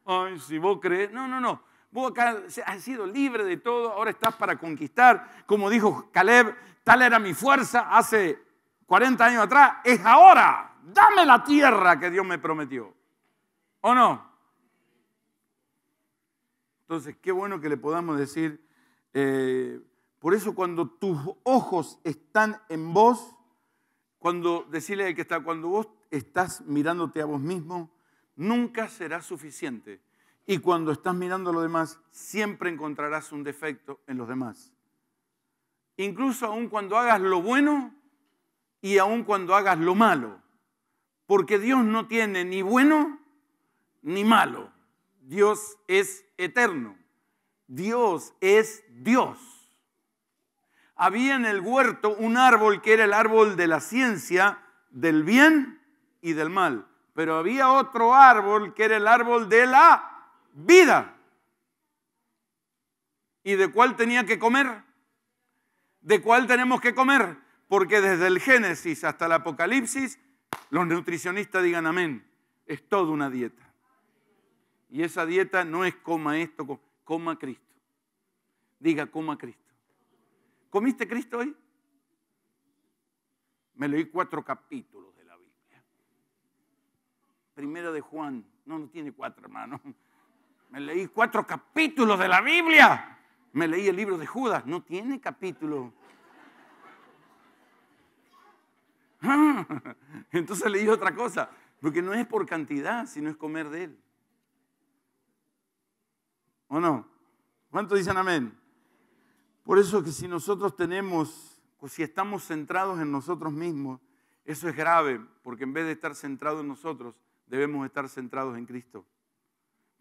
Ay, si vos crees. No, no, no. Vos acá has sido libre de todo, ahora estás para conquistar. Como dijo Caleb, tal era mi fuerza hace 40 años atrás. Es ahora. Dame la tierra que Dios me prometió. ¿O no? Entonces, qué bueno que le podamos decir. Eh, por eso cuando tus ojos están en vos, cuando decirle que está, cuando vos estás mirándote a vos mismo, nunca será suficiente. Y cuando estás mirando a los demás, siempre encontrarás un defecto en los demás. Incluso aún cuando hagas lo bueno y aun cuando hagas lo malo. Porque Dios no tiene ni bueno ni malo. Dios es eterno. Dios es Dios había en el huerto un árbol que era el árbol de la ciencia del bien y del mal, pero había otro árbol que era el árbol de la vida. ¿Y de cuál tenía que comer? ¿De cuál tenemos que comer? Porque desde el Génesis hasta el Apocalipsis, los nutricionistas digan amén, es toda una dieta. Y esa dieta no es coma esto, coma Cristo. Diga coma Cristo. ¿Comiste Cristo hoy? Me leí cuatro capítulos de la Biblia. Primera de Juan, no, no tiene cuatro, hermano. Me leí cuatro capítulos de la Biblia. Me leí el libro de Judas, no tiene capítulo. Ah, entonces leí otra cosa, porque no es por cantidad, sino es comer de él. ¿O no? ¿Cuántos dicen amén? Por eso que si nosotros tenemos, o si estamos centrados en nosotros mismos, eso es grave, porque en vez de estar centrados en nosotros, debemos estar centrados en Cristo.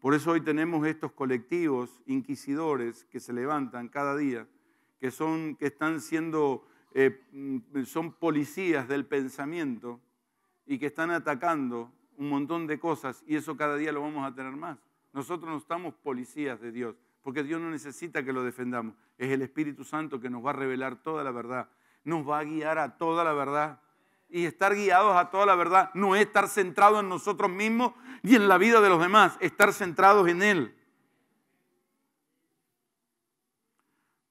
Por eso hoy tenemos estos colectivos inquisidores que se levantan cada día, que, son, que están siendo, eh, mm, son policías del pensamiento y que están atacando un montón de cosas y eso cada día lo vamos a tener más. Nosotros no estamos policías de Dios, porque Dios no necesita que lo defendamos. Es el Espíritu Santo que nos va a revelar toda la verdad, nos va a guiar a toda la verdad. Y estar guiados a toda la verdad no es estar centrado en nosotros mismos ni en la vida de los demás, estar centrados en Él.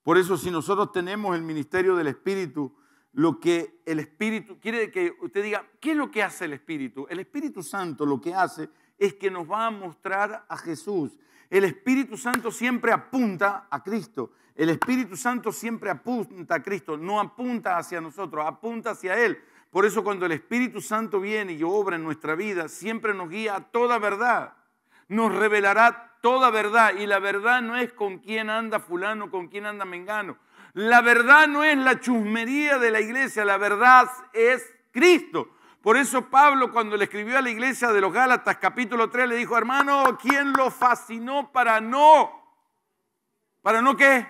Por eso si nosotros tenemos el ministerio del Espíritu, lo que el Espíritu, quiere que usted diga, ¿qué es lo que hace el Espíritu? El Espíritu Santo lo que hace es que nos va a mostrar a Jesús. El Espíritu Santo siempre apunta a Cristo. El Espíritu Santo siempre apunta a Cristo, no apunta hacia nosotros, apunta hacia Él. Por eso cuando el Espíritu Santo viene y obra en nuestra vida, siempre nos guía a toda verdad. Nos revelará toda verdad. Y la verdad no es con quién anda fulano, con quién anda mengano. La verdad no es la chusmería de la iglesia, la verdad es Cristo. Por eso Pablo cuando le escribió a la iglesia de los Gálatas capítulo 3 le dijo, hermano, ¿quién los fascinó para no? ¿Para no qué?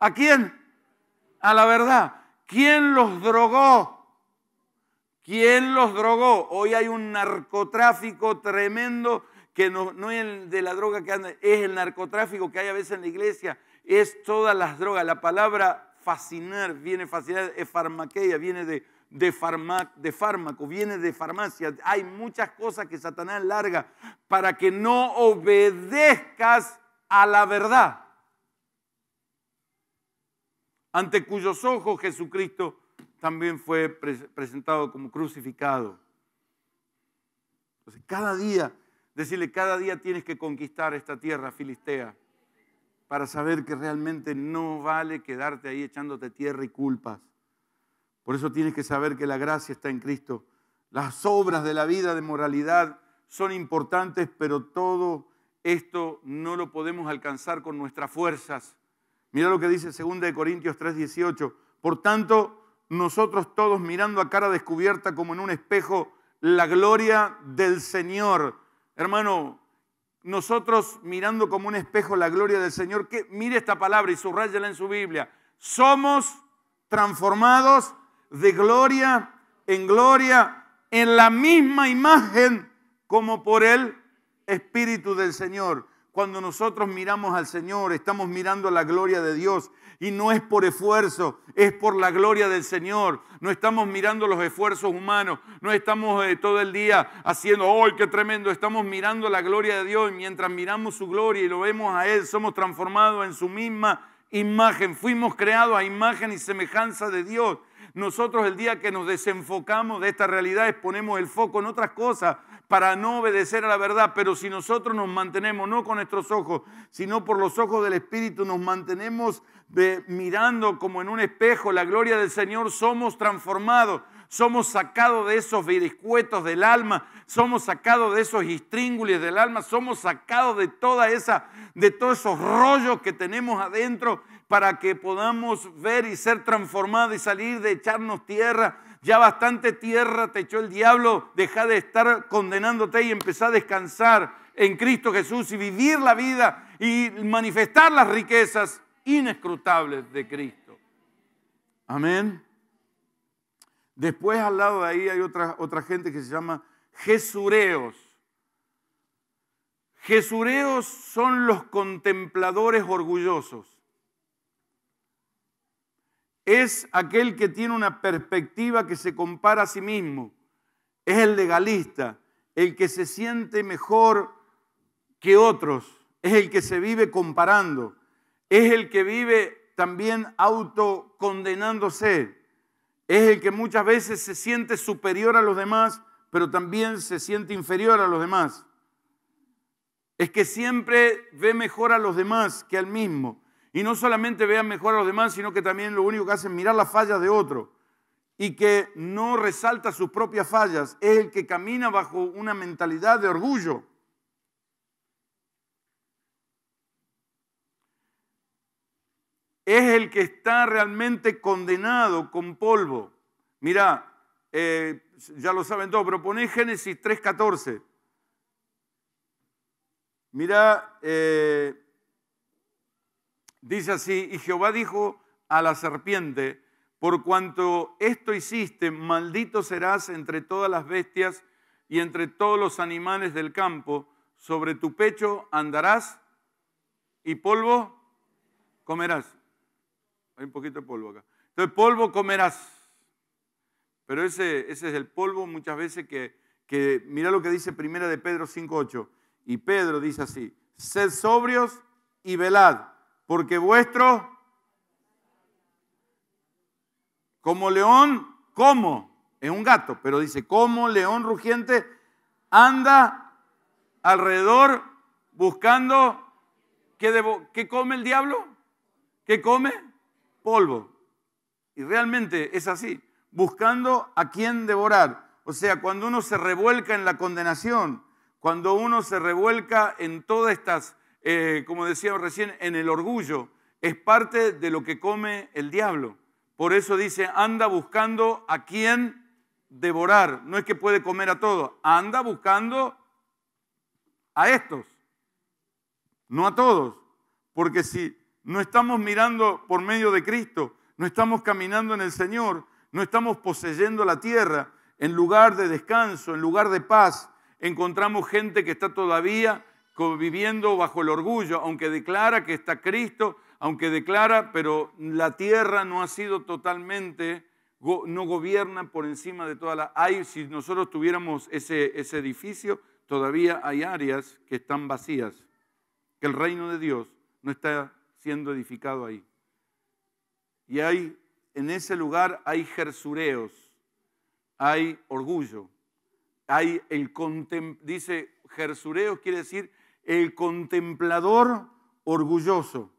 ¿A quién? A la verdad. ¿Quién los drogó? ¿Quién los drogó? Hoy hay un narcotráfico tremendo que no, es el de la droga que anda, es el narcotráfico que hay a veces en la iglesia, es todas las drogas. La palabra fascinar viene, fascinar es farmaqueia, viene de de, fármaco, viene de farmacia. Hay muchas cosas que Satanás larga para que no obedezcas a la verdad, ante cuyos ojos Jesucristo también fue presentado como crucificado. Entonces, cada día, decirle, cada día tienes que conquistar esta tierra filistea para saber que realmente no vale quedarte ahí echándote tierra y culpas. Por eso tienes que saber que la gracia está en Cristo. Las obras de la vida de moralidad son importantes, pero todo esto no lo podemos alcanzar con nuestras fuerzas. Mira lo que dice 2 Corintios 3:18. Por tanto, nosotros todos mirando a cara descubierta como en un espejo la gloria del Señor. Hermano, nosotros mirando como un espejo la gloria del Señor, que mire esta palabra y subrayala en su Biblia. Somos transformados de gloria en gloria, en la misma imagen como por el Espíritu del Señor. Cuando nosotros miramos al Señor, estamos mirando la gloria de Dios. Y no es por esfuerzo, es por la gloria del Señor. No estamos mirando los esfuerzos humanos, no estamos eh, todo el día haciendo, ¡Ay, qué tremendo! Estamos mirando la gloria de Dios. Y mientras miramos su gloria y lo vemos a Él, somos transformados en su misma imagen. Fuimos creados a imagen y semejanza de Dios. Nosotros el día que nos desenfocamos de esta realidad, ponemos el foco en otras cosas para no obedecer a la verdad, pero si nosotros nos mantenemos no con nuestros ojos, sino por los ojos del Espíritu, nos mantenemos mirando como en un espejo la gloria del Señor, somos transformados somos sacados de esos viriscuetos del alma, somos sacados de esos estríngules del alma, somos sacados de toda esa, de todos esos rollos que tenemos adentro para que podamos ver y ser transformados y salir de echarnos tierra. Ya bastante tierra te echó el diablo, deja de estar condenándote y empezá a descansar en Cristo Jesús y vivir la vida y manifestar las riquezas inescrutables de Cristo. Amén. Después al lado de ahí hay otra, otra gente que se llama Jesureos. Jesureos son los contempladores orgullosos es aquel que tiene una perspectiva que se compara a sí mismo. Es el legalista, el que se siente mejor que otros. Es el que se vive comparando. Es el que vive también autocondenándose. Es el que muchas veces se siente superior a los demás, pero también se siente inferior a los demás. Es que siempre ve mejor a los demás que al mismo y no solamente vean mejor a los demás, sino que también lo único que hacen es mirar las fallas de otro y que no resalta sus propias fallas, es el que camina bajo una mentalidad de orgullo. Es el que está realmente condenado con polvo. Mirá, eh, ya lo saben todos, pero poné Génesis 3.14. Mirá, eh, Dice así, y Jehová dijo a la serpiente, por cuanto esto hiciste, maldito serás entre todas las bestias y entre todos los animales del campo, sobre tu pecho andarás y polvo comerás. Hay un poquito de polvo acá. Entonces, polvo comerás. Pero ese, es el polvo muchas veces que, mira lo que dice primera de Pedro 5.8. Y Pedro dice así, sed sobrios y velad porque vuestro, como león, como, es un gato, pero dice, como león rugiente, anda alrededor buscando qué, come el diablo, qué come polvo. Y realmente es así, buscando a quién devorar. O sea, cuando uno se revuelca en la condenación, cuando uno se revuelca en todas estas eh, como decíamos recién, en el orgullo. Es parte de lo que come el diablo. Por eso dice, anda buscando a quien devorar. No es que puede comer a todos, anda buscando a estos, no a todos. Porque si no estamos mirando por medio de Cristo, no estamos caminando en el Señor, no estamos poseyendo la tierra, en lugar de descanso, en lugar de paz, encontramos gente que está todavía viviendo bajo el orgullo, aunque declara que está Cristo, aunque declara, pero la tierra no ha sido totalmente, no gobierna por encima de toda la... Hay, si nosotros tuviéramos ese, edificio, todavía hay áreas que están vacías, que el reino de Dios no está siendo edificado ahí. Y hay, en ese lugar hay jersureos, hay orgullo, hay el dice jersureos quiere decir el contemplador orgulloso.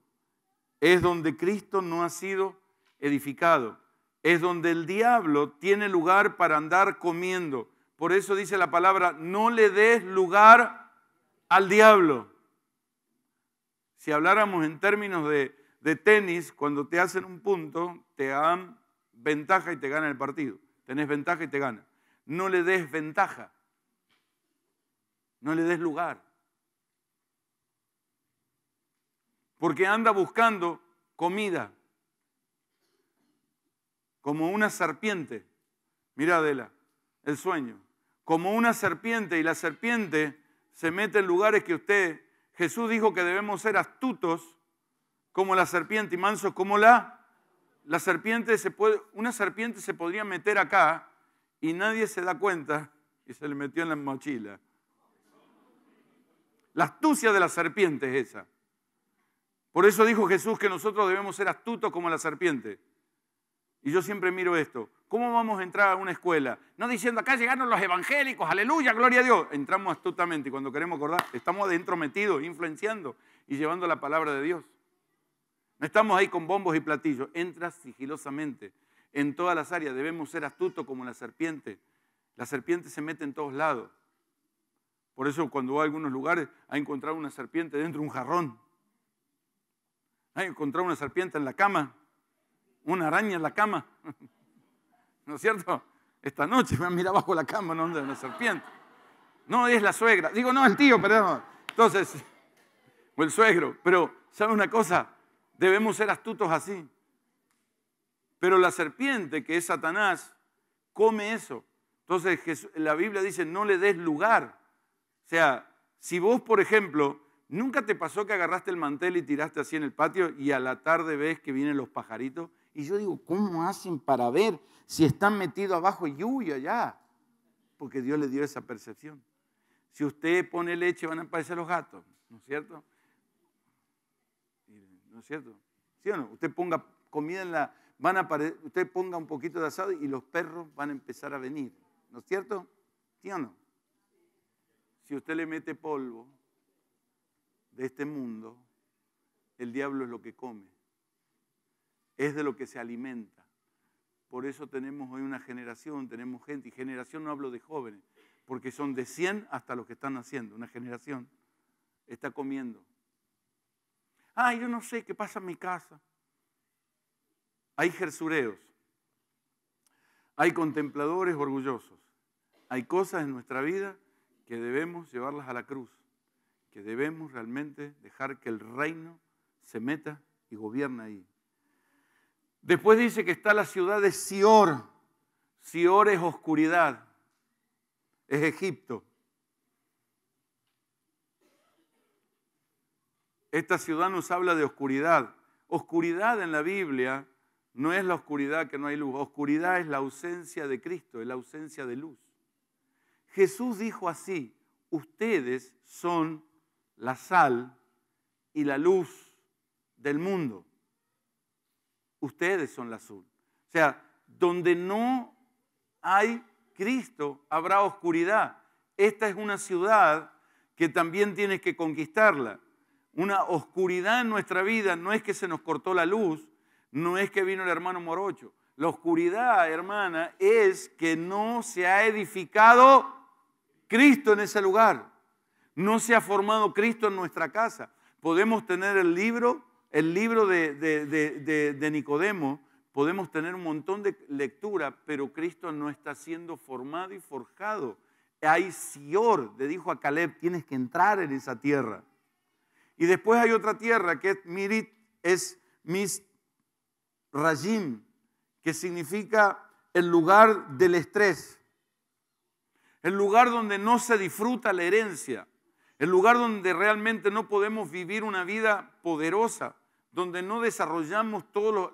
Es donde Cristo no ha sido edificado. Es donde el diablo tiene lugar para andar comiendo. Por eso dice la palabra, no le des lugar al diablo. Si habláramos en términos de, tenis, cuando te hacen un punto, te dan ventaja y te gana el partido. Tenés ventaja y te gana. No le des ventaja. No le des lugar. porque anda buscando comida, como una serpiente. Mira, Adela, el sueño. Como una serpiente, y la serpiente se mete en lugares que usted, Jesús dijo que debemos ser astutos como la serpiente y mansos como la. La serpiente se puede, una serpiente se podría meter acá y nadie se da cuenta y se le metió en la mochila. La astucia de la serpiente es esa. Por eso dijo Jesús que nosotros debemos ser astutos como la serpiente. Y yo siempre miro esto. ¿Cómo vamos a entrar a una escuela? No diciendo acá llegaron los evangélicos, aleluya, gloria a Dios. Entramos astutamente y cuando queremos acordar, estamos adentro metidos, influenciando y llevando la palabra de Dios. No estamos ahí con bombos y platillos. Entra sigilosamente en todas las áreas. Debemos ser astutos como la serpiente. La serpiente se mete en todos lados. Por eso cuando va a algunos lugares ha encontrado una serpiente dentro de un jarrón. Ay, ah, encontré una serpiente en la cama, una araña en la cama. ¿No es cierto? Esta noche me mira bajo la cama, no es una serpiente. No, es la suegra. Digo, no, el tío, perdón. Entonces, o el suegro. Pero, ¿sabe una cosa? Debemos ser astutos así. Pero la serpiente, que es Satanás, come eso. Entonces la Biblia dice, no le des lugar. O sea, si vos, por ejemplo, ¿Nunca te pasó que agarraste el mantel y tiraste así en el patio y a la tarde ves que vienen los pajaritos? Y yo digo, ¿cómo hacen para ver si están metidos abajo y uy, allá? Porque Dios le dio esa percepción. Si usted pone leche van a aparecer los gatos, ¿no es cierto? ¿No es cierto? ¿Sí o no? Usted ponga comida en la... Van a usted ponga un poquito de asado y los perros van a empezar a venir, ¿no es cierto? ¿Sí o no? Si usted le mete polvo, de este mundo, el diablo es lo que come, es de lo que se alimenta. Por eso tenemos hoy una generación, tenemos gente, y generación no hablo de jóvenes, porque son de 100 hasta los que están haciendo, una generación está comiendo. Ah, yo no sé qué pasa en mi casa. Hay gersureos, hay contempladores orgullosos, hay cosas en nuestra vida que debemos llevarlas a la cruz que debemos realmente dejar que el reino se meta y gobierna ahí. Después dice que está la ciudad de Sior. Sior es oscuridad, es Egipto. Esta ciudad nos habla de oscuridad. Oscuridad en la Biblia no es la oscuridad que no hay luz. Oscuridad es la ausencia de Cristo, es la ausencia de luz. Jesús dijo así, ustedes son la sal y la luz del mundo. Ustedes son la azul. O sea, donde no hay Cristo, habrá oscuridad. Esta es una ciudad que también tienes que conquistarla. Una oscuridad en nuestra vida no es que se nos cortó la luz, no es que vino el hermano Morocho. La oscuridad, hermana, es que no se ha edificado Cristo en ese lugar. No se ha formado Cristo en nuestra casa. Podemos tener el libro, el libro de, Nicodemo, podemos tener un montón de lectura, pero Cristo no está siendo formado y forjado. Hay Sior, le dijo a Caleb, tienes que entrar en esa tierra. Y después hay otra tierra que es Mirit, es Mis Rajim, que significa el lugar del estrés, el lugar donde no se disfruta la herencia, el lugar donde realmente no podemos vivir una vida poderosa, donde no desarrollamos todo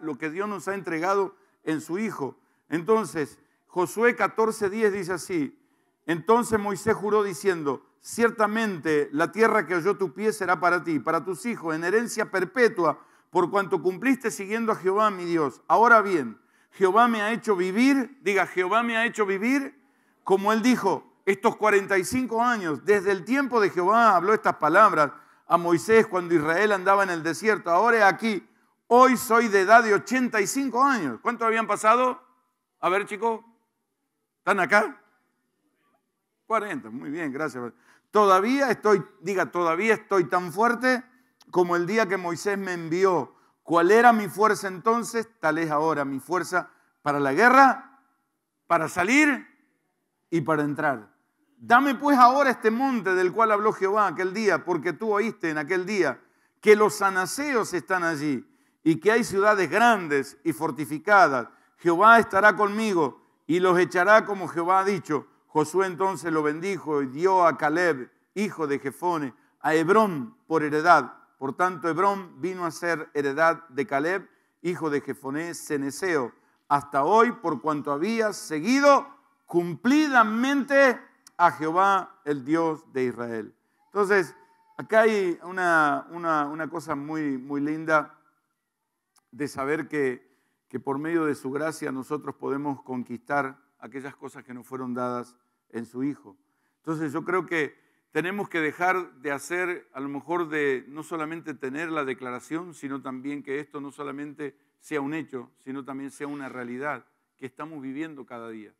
lo, que Dios nos ha entregado en su Hijo. Entonces, Josué 14:10 dice así, entonces Moisés juró diciendo, ciertamente la tierra que oyó tu pie será para ti, para tus hijos, en herencia perpetua, por cuanto cumpliste siguiendo a Jehová mi Dios. Ahora bien, Jehová me ha hecho vivir, diga, Jehová me ha hecho vivir, como él dijo, estos 45 años, desde el tiempo de Jehová habló estas palabras a Moisés cuando Israel andaba en el desierto, ahora es aquí, hoy soy de edad de 85 años. ¿Cuánto habían pasado? A ver chicos, ¿están acá? 40, muy bien, gracias. Todavía estoy, diga, todavía estoy tan fuerte como el día que Moisés me envió. ¿Cuál era mi fuerza entonces? Tal es ahora mi fuerza para la guerra, para salir y para entrar. Dame pues ahora este monte del cual habló Jehová aquel día, porque tú oíste en aquel día que los sanaseos están allí y que hay ciudades grandes y fortificadas. Jehová estará conmigo y los echará como Jehová ha dicho. Josué entonces lo bendijo y dio a Caleb, hijo de Jefone, a Hebrón por heredad. Por tanto, Hebrón vino a ser heredad de Caleb, hijo de Jefone, ceneseo, hasta hoy por cuanto había seguido cumplidamente a Jehová, el Dios de Israel. Entonces, acá hay una, cosa muy, muy linda de saber que, que por medio de su gracia nosotros podemos conquistar aquellas cosas que nos fueron dadas en su Hijo. Entonces yo creo que tenemos que dejar de hacer, a lo mejor de no solamente tener la declaración, sino también que esto no solamente sea un hecho, sino también sea una realidad que estamos viviendo cada día.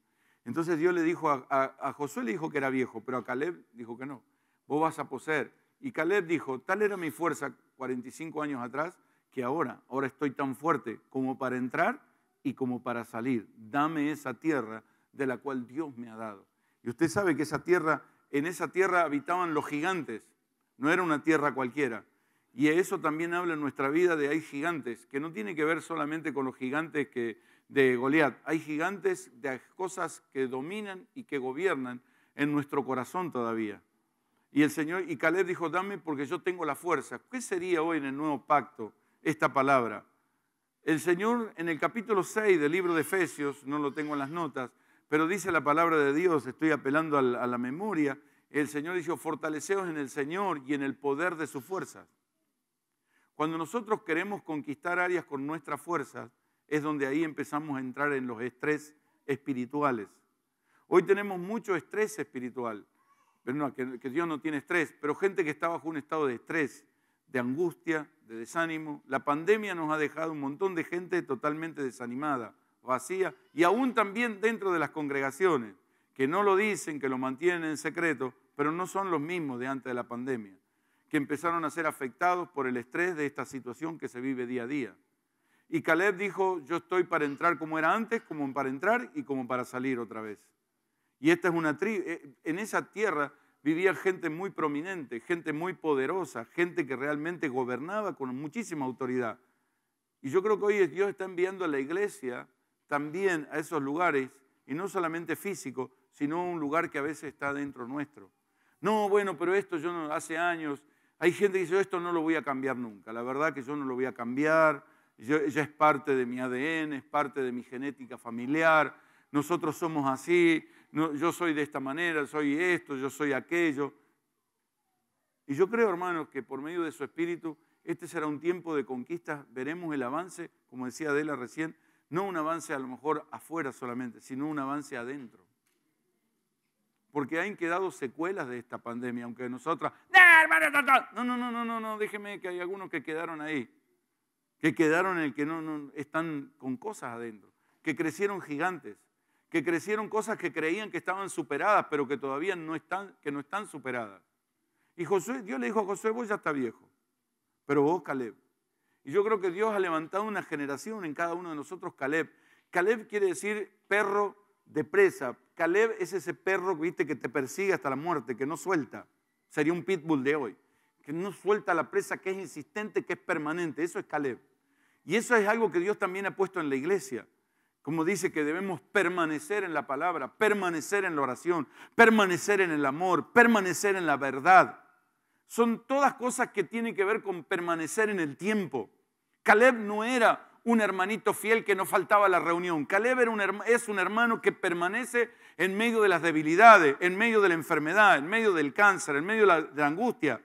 Entonces Dios le dijo a, Josué, le dijo que era viejo, pero a Caleb dijo que no, vos vas a poseer. Y Caleb dijo, tal era mi fuerza 45 años atrás que ahora, ahora estoy tan fuerte como para entrar y como para salir. Dame esa tierra de la cual Dios me ha dado. Y usted sabe que esa tierra, en esa tierra habitaban los gigantes, no era una tierra cualquiera. Y eso también habla en nuestra vida de hay gigantes, que no tiene que ver solamente con los gigantes que, de Goliat. Hay gigantes de cosas que dominan y que gobiernan en nuestro corazón todavía. Y el Señor, y Caleb dijo, dame porque yo tengo la fuerza. ¿Qué sería hoy en el nuevo pacto esta palabra? El Señor en el capítulo 6 del libro de Efesios, no lo tengo en las notas, pero dice la palabra de Dios, estoy apelando a la, memoria, el Señor dijo, fortaleceos en el Señor y en el poder de su fuerza. Cuando nosotros queremos conquistar áreas con nuestras fuerzas, es donde ahí empezamos a entrar en los estrés espirituales. Hoy tenemos mucho estrés espiritual, que, que Dios no tiene estrés, pero gente que está bajo un estado de estrés, de angustia, de desánimo. La pandemia nos ha dejado un montón de gente totalmente desanimada, vacía, y aún también dentro de las congregaciones, que no lo dicen, que lo mantienen en secreto, pero no son los mismos de antes de la pandemia, que empezaron a ser afectados por el estrés de esta situación que se vive día a día. Y Caleb dijo, yo estoy para entrar como era antes, como para entrar y como para salir otra vez. Y esta es una tribu, eh, en esa tierra vivía gente muy prominente, gente muy poderosa, gente que realmente gobernaba con muchísima autoridad. Y yo creo que hoy Dios está enviando a la iglesia también a esos lugares, y no solamente físico, sino un lugar que a veces está dentro nuestro. No, bueno, pero esto yo no, hace años, hay gente que dice, esto no lo voy a cambiar nunca, la verdad que yo no lo voy a cambiar, yo, ya es parte de mi ADN, es parte de mi genética familiar, nosotros somos así, yo soy de esta manera, soy esto, yo soy aquello. Y yo creo, hermanos, que por medio de su espíritu, este será un tiempo de conquistas, veremos el avance, como decía Adela recién, no un avance a lo mejor afuera solamente, sino un avance adentro. Porque han quedado secuelas de esta pandemia, aunque nosotras, no, no, no, no, no, no, déjeme que hay algunos que quedaron ahí que quedaron en el que no, están con cosas adentro, que crecieron gigantes, que crecieron cosas que creían que estaban superadas, pero que todavía no están, que no están superadas. Y Josué, Dios le dijo a Josué, vos ya está viejo, pero vos, Caleb. Y yo creo que Dios ha levantado una generación en cada uno de nosotros, Caleb. Caleb quiere decir perro de presa. Caleb es ese perro ¿viste? que te persigue hasta la muerte, que no suelta. Sería un pitbull de hoy. Que no suelta la presa, que es insistente, que es permanente. Eso es Caleb. Y eso es algo que Dios también ha puesto en la iglesia. Como dice que debemos permanecer en la palabra, permanecer en la oración, permanecer en el amor, permanecer en la verdad. Son todas cosas que tienen que ver con permanecer en el tiempo. Caleb no era un hermanito fiel que no faltaba a la reunión. Caleb es un hermano que permanece en medio de las debilidades, en medio de la enfermedad, en medio del cáncer, en medio de la angustia.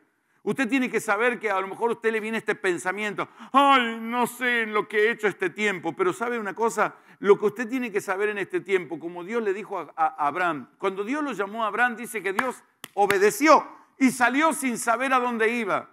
Usted tiene que saber que a lo mejor a usted le viene este pensamiento, ay, no sé lo que he hecho este tiempo, pero sabe una cosa, lo que usted tiene que saber en este tiempo, como Dios le dijo a, a Abraham, cuando Dios lo llamó a Abraham, dice que Dios obedeció y salió sin saber a dónde iba,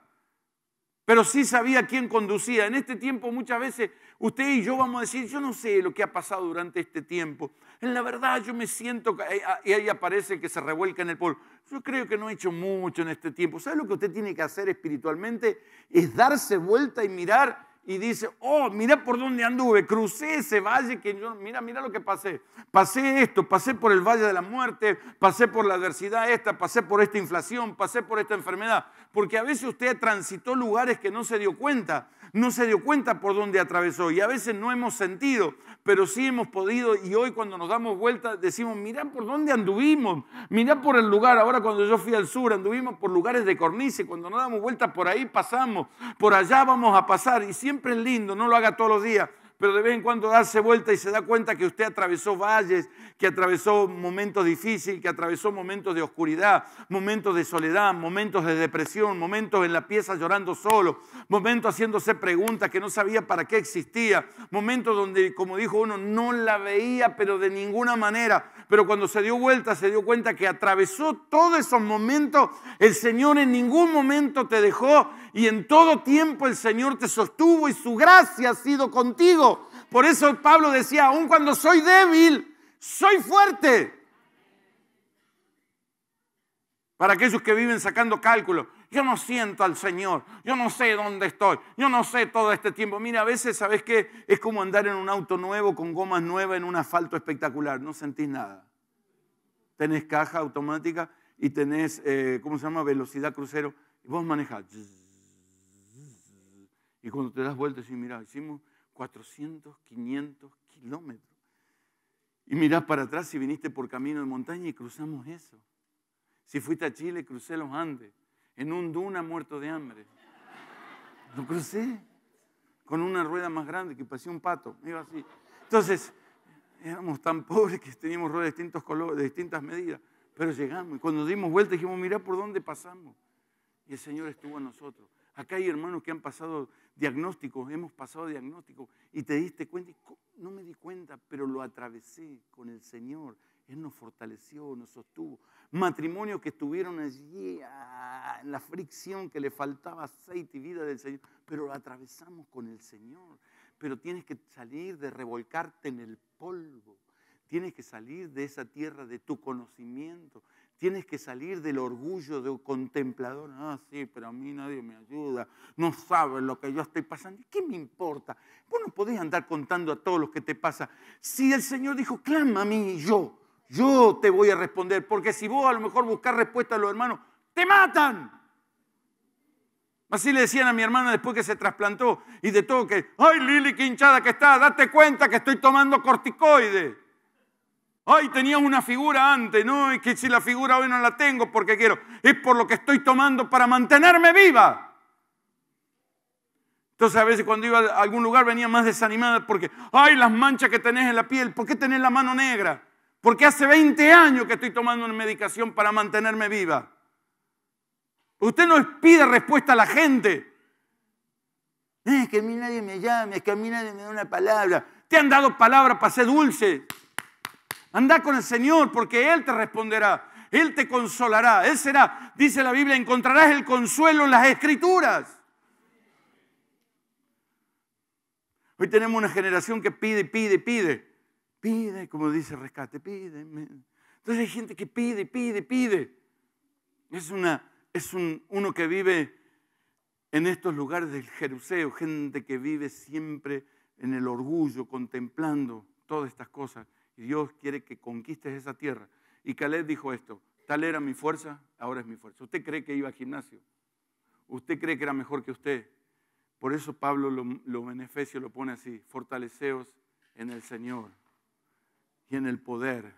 pero sí sabía quién conducía. En este tiempo muchas veces Usted y yo vamos a decir, yo no sé lo que ha pasado durante este tiempo. En la verdad yo me siento, y ahí aparece que se revuelca en el polvo. Yo creo que no he hecho mucho en este tiempo. ¿Sabe lo que usted tiene que hacer espiritualmente? Es darse vuelta y mirar y dice, oh, mira por dónde anduve, crucé ese valle que yo, mira, mira lo que pasé. Pasé esto, pasé por el valle de la muerte, pasé por la adversidad esta, pasé por esta inflación, pasé por esta enfermedad. Porque a veces usted transitó lugares que no se dio cuenta no se dio cuenta por dónde atravesó y a veces no hemos sentido, pero sí hemos podido y hoy cuando nos damos vuelta decimos, mirá por dónde anduvimos, mirá por el lugar, ahora cuando yo fui al sur anduvimos por lugares de cornice, cuando nos damos vuelta por ahí pasamos, por allá vamos a pasar y siempre es lindo, no lo haga todos los días, pero de vez en cuando darse vuelta y se da cuenta que usted atravesó valles, que atravesó momentos difíciles, que atravesó momentos de oscuridad, momentos de soledad, momentos de depresión, momentos en la pieza llorando solo, momentos haciéndose preguntas que no sabía para qué existía, momentos donde, como dijo uno, no la veía, pero de ninguna manera, pero cuando se dio vuelta se dio cuenta que atravesó todos esos momentos, el Señor en ningún momento te dejó y en todo tiempo el Señor te sostuvo y su gracia ha sido contigo. Por eso Pablo decía, aun cuando soy débil, soy fuerte. Para aquellos que viven sacando cálculos, yo no siento al Señor, yo no sé dónde estoy, yo no sé todo este tiempo. Mira, a veces, ¿sabes qué? Es como andar en un auto nuevo, con gomas nuevas, en un asfalto espectacular, no sentís nada. Tenés caja automática y tenés, eh, ¿cómo se llama? Velocidad crucero. Y vos manejás. Y cuando te das vuelta, decís, mira, hicimos 400, 500 kilómetros. Y mirás para atrás si viniste por camino de montaña y cruzamos eso. Si fuiste a Chile, crucé los Andes en un duna muerto de hambre. Lo crucé con una rueda más grande que parecía un pato. Iba así. Entonces, éramos tan pobres que teníamos ruedas de distintos colores, de distintas medidas. Pero llegamos y cuando dimos vuelta dijimos, mirá por dónde pasamos. Y el Señor estuvo a nosotros. Acá hay hermanos que han pasado diagnósticos, hemos pasado diagnósticos y te diste cuenta, no me di cuenta, pero lo atravesé con el Señor él nos fortaleció, nos sostuvo. Matrimonios que estuvieron allí en ah, la fricción que le faltaba aceite y vida del Señor, pero lo atravesamos con el Señor. Pero tienes que salir de revolcarte en el polvo. Tienes que salir de esa tierra de tu conocimiento. Tienes que salir del orgullo de un contemplador. Ah, sí, pero a mí nadie me ayuda. No sabes lo que yo estoy pasando. ¿Qué me importa? Vos no podés andar contando a todos los que te pasa. Si el Señor dijo, clama a mí y yo yo te voy a responder, porque si vos a lo mejor buscas respuesta a los hermanos, te matan. Así le decían a mi hermana después que se trasplantó y de todo que, ay Lili, qué hinchada que está, date cuenta que estoy tomando corticoides! Ay, tenía una figura antes, ¿no? Y que si la figura hoy no la tengo porque quiero, es por lo que estoy tomando para mantenerme viva. Entonces a veces cuando iba a algún lugar venía más desanimada porque, ay, las manchas que tenés en la piel, ¿por qué tenés la mano negra? Porque hace 20 años que estoy tomando una medicación para mantenerme viva. Usted no pide respuesta a la gente. Eh, es que a mí nadie me llame, es que a mí nadie me da una palabra. Te han dado palabra para ser dulce. Anda con el Señor porque Él te responderá. Él te consolará. Él será, dice la Biblia, encontrarás el consuelo en las escrituras. Hoy tenemos una generación que pide, pide, pide. Pide, como dice Rescate, pide. Entonces hay gente que pide, pide, pide. Es, una, es uno que vive en estos lugares del Jeruseo, gente que vive siempre en el orgullo, contemplando todas estas cosas. Y Dios quiere que conquistes esa tierra. Y Caleb dijo esto, tal era mi fuerza, ahora es mi fuerza. Usted cree que iba al gimnasio, usted cree que era mejor que usted. Por eso Pablo lo, lo y lo pone así, fortaleceos en el Señor y en el poder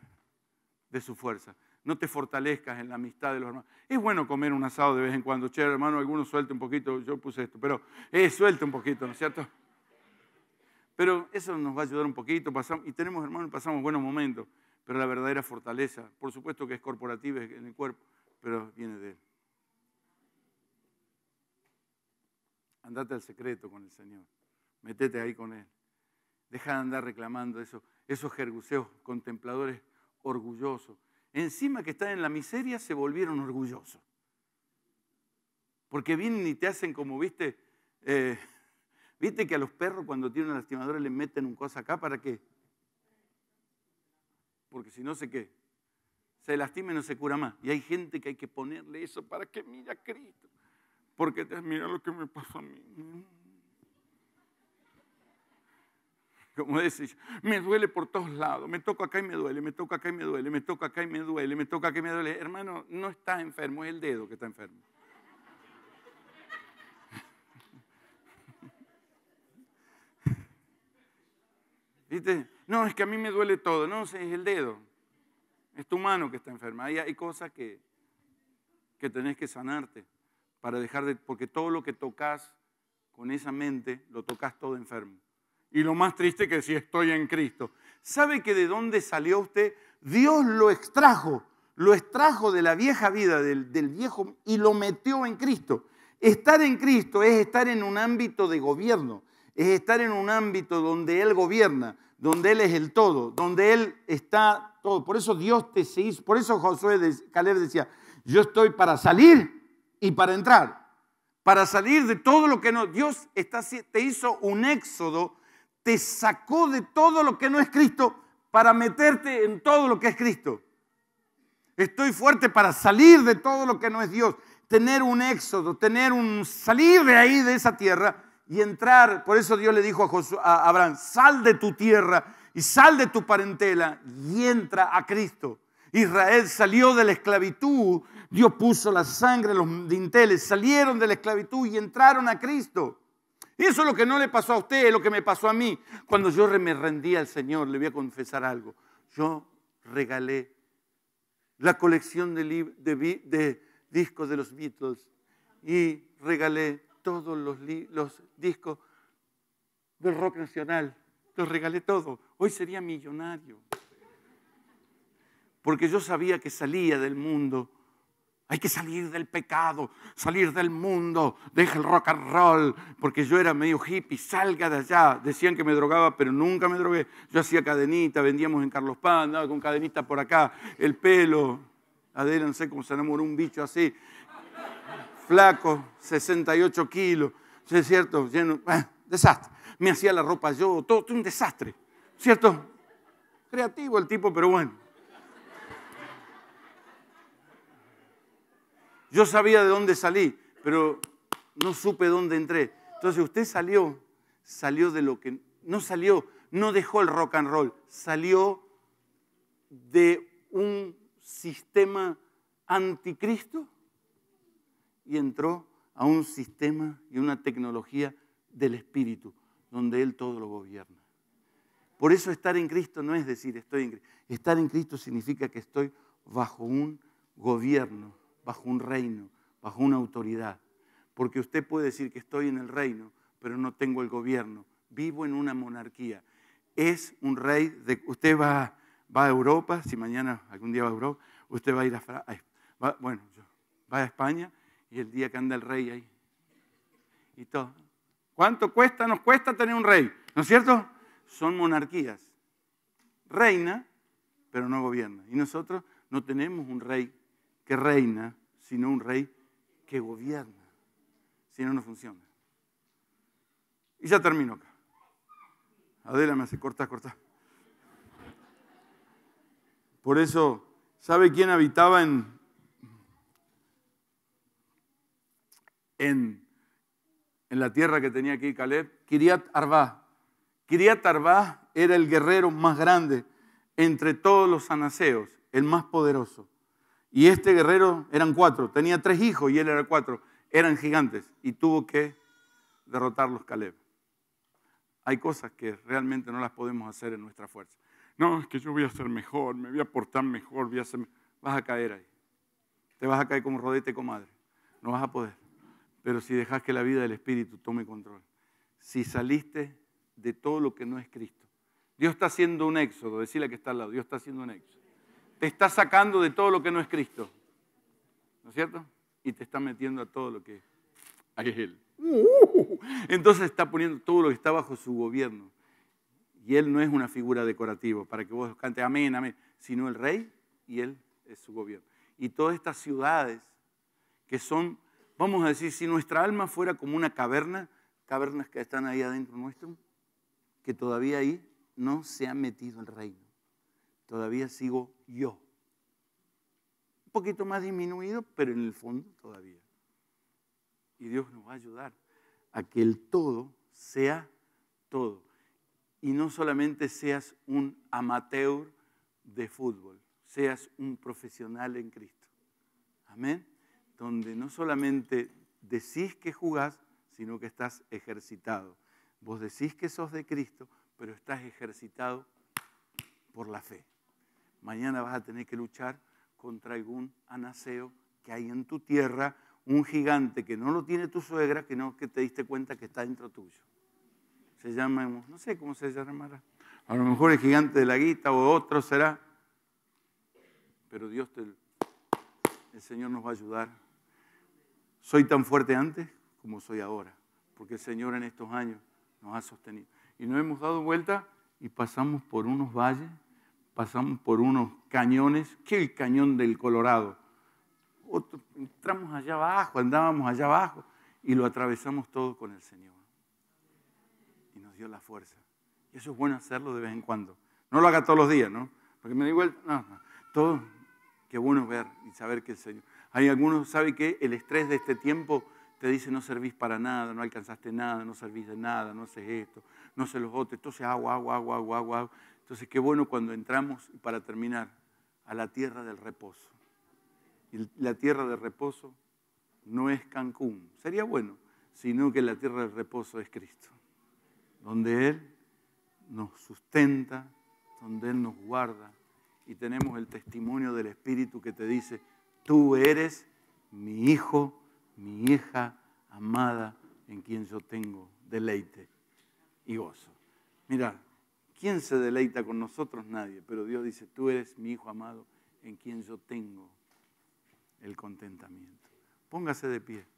de su fuerza. No te fortalezcas en la amistad de los hermanos. Es bueno comer un asado de vez en cuando. Che, hermano, ¿alguno suelte un poquito. Yo puse esto, pero eh, suelta un poquito, ¿no es cierto? Pero eso nos va a ayudar un poquito. Pasamos, y tenemos, hermano, pasamos buenos momentos. Pero la verdadera fortaleza, por supuesto que es corporativa en el cuerpo, pero viene de Él. Andate al secreto con el Señor. Metete ahí con Él. Deja de andar reclamando eso esos jerguseos contempladores orgullosos. Encima que están en la miseria, se volvieron orgullosos. Porque vienen y te hacen como, viste, eh, viste que a los perros cuando tienen lastimadores le meten un cosa acá para qué? porque si no sé qué, se lastima y no se cura más. Y hay gente que hay que ponerle eso para que mira a Cristo, porque mira lo que me pasa a mí. como decís, me duele por todos lados, me toco acá y me duele, me toco acá y me duele, me toco acá y me duele, me toco acá y me duele. Hermano, no estás enfermo, es el dedo que está enfermo. ¿Viste? No, es que a mí me duele todo, no, es el dedo, es tu mano que está enferma. Hay, hay cosas que, que tenés que sanarte para dejar de, porque todo lo que tocas con esa mente, lo tocas todo enfermo. Y lo más triste que si estoy en Cristo. ¿Sabe que de dónde salió usted? Dios lo extrajo, lo extrajo de la vieja vida, del, viejo, y lo metió en Cristo. Estar en Cristo es estar en un ámbito de gobierno, es estar en un ámbito donde Él gobierna, donde Él es el todo, donde Él está todo. Por eso Dios te hizo, por eso Josué de, Caleb decía, yo estoy para salir y para entrar, para salir de todo lo que no. Dios te hizo un éxodo te sacó de todo lo que no es Cristo para meterte en todo lo que es Cristo. Estoy fuerte para salir de todo lo que no es Dios, tener un éxodo, tener un salir de ahí, de esa tierra, y entrar. Por eso Dios le dijo a, Abraham, sal de tu tierra y sal de tu parentela y entra a Cristo. Israel salió de la esclavitud, Dios puso la sangre, en los dinteles, salieron de la esclavitud y entraron a Cristo. Y eso es lo que no le pasó a usted, es lo que me pasó a mí. Cuando yo me rendí al Señor, le voy a confesar algo. Yo regalé la colección de, discos de los Beatles y regalé todos los, discos del rock nacional. Los regalé todo. Hoy sería millonario. Porque yo sabía que salía del mundo hay que salir del pecado, salir del mundo, deja el rock and roll, porque yo era medio hippie, salga de allá. Decían que me drogaba, pero nunca me drogué. Yo hacía cadenita, vendíamos en Carlos Paz, andaba con cadenita por acá, el pelo. Adela, como sé cómo se enamoró un bicho así, flaco, 68 kilos, ¿sí es cierto? Ah, desastre. Me hacía la ropa yo, todo un desastre, ¿cierto? Creativo el tipo, pero bueno. Yo sabía de dónde salí, pero no supe dónde entré. Entonces usted salió, salió de lo que... No salió, no dejó el rock and roll, salió de un sistema anticristo y entró a un sistema y una tecnología del Espíritu, donde Él todo lo gobierna. Por eso estar en Cristo no es decir estoy en Cristo. Estar en Cristo significa que estoy bajo un gobierno bajo un reino, bajo una autoridad. Porque usted puede decir que estoy en el reino, pero no tengo el gobierno. Vivo en una monarquía. Es un rey. De, usted va, va a Europa, si mañana algún día va a Europa, usted va a ir a, bueno, va a España y el día que anda el rey ahí. Y todo. ¿Cuánto cuesta? Nos cuesta tener un rey, ¿no es cierto? Son monarquías. Reina, pero no gobierna. Y nosotros no tenemos un rey que reina, sino un rey que gobierna. Si no, no funciona. Y ya termino acá. Adela me hace corta, corta. Por eso, ¿sabe quién habitaba en, en, la tierra que tenía aquí Caleb? Kiriat Arba. Kiriat Arba era el guerrero más grande entre todos los anaseos, el más poderoso. Y este guerrero eran cuatro, tenía tres hijos y él era cuatro, eran gigantes y tuvo que derrotar los Caleb. Hay cosas que realmente no las podemos hacer en nuestra fuerza. No, es que yo voy a ser mejor, me voy a portar mejor, voy a ser... Vas a caer ahí. Te vas a caer como rodete, comadre. No vas a poder. Pero si dejas que la vida del Espíritu tome control, si saliste de todo lo que no es Cristo, Dios está haciendo un éxodo, decirle que está al lado, Dios está haciendo un éxodo te está sacando de todo lo que no es Cristo. ¿No es cierto? Y te está metiendo a todo lo que es Él. Uh. Entonces está poniendo todo lo que está bajo su gobierno. Y Él no es una figura decorativa para que vos cante amén, amén, sino el rey y Él es su gobierno. Y todas estas ciudades que son, vamos a decir, si nuestra alma fuera como una caverna, cavernas que están ahí adentro nuestro, que todavía ahí no se ha metido el rey todavía sigo yo. Un poquito más disminuido, pero en el fondo todavía. Y Dios nos va a ayudar a que el todo sea todo. Y no solamente seas un amateur de fútbol, seas un profesional en Cristo. Amén. Donde no solamente decís que jugás, sino que estás ejercitado. Vos decís que sos de Cristo, pero estás ejercitado por la fe. Mañana vas a tener que luchar contra algún anaseo que hay en tu tierra, un gigante que no lo tiene tu suegra, que no que te diste cuenta que está dentro tuyo. Se llama, no sé cómo se llamará. A lo mejor el gigante de la guita o otro será. Pero Dios el Señor nos va a ayudar. Soy tan fuerte antes como soy ahora, porque el Señor en estos años nos ha sostenido. Y nos hemos dado vuelta y pasamos por unos valles pasamos por unos cañones, que el cañón del Colorado. entramos allá abajo, andábamos allá abajo y lo atravesamos todo con el Señor. Y nos dio la fuerza. Y eso es bueno hacerlo de vez en cuando. No lo haga todos los días, ¿no? Porque me digo, igual, no, no. Todo, qué bueno ver y saber que el Señor. Hay algunos, ¿sabe que El estrés de este tiempo te dice no servís para nada, no alcanzaste nada, no servís de nada, no haces esto, no se los otros. Entonces agua, agua, agua, agua, agua. Entonces, qué bueno cuando entramos, y para terminar, a la tierra del reposo. Y la tierra del reposo no es Cancún, sería bueno, sino que la tierra del reposo es Cristo, donde Él nos sustenta, donde Él nos guarda, y tenemos el testimonio del Espíritu que te dice, tú eres mi hijo, mi hija amada, en quien yo tengo deleite y gozo. Mirad, ¿Quién se deleita con nosotros? Nadie. Pero Dios dice, tú eres mi Hijo amado en quien yo tengo el contentamiento. Póngase de pie.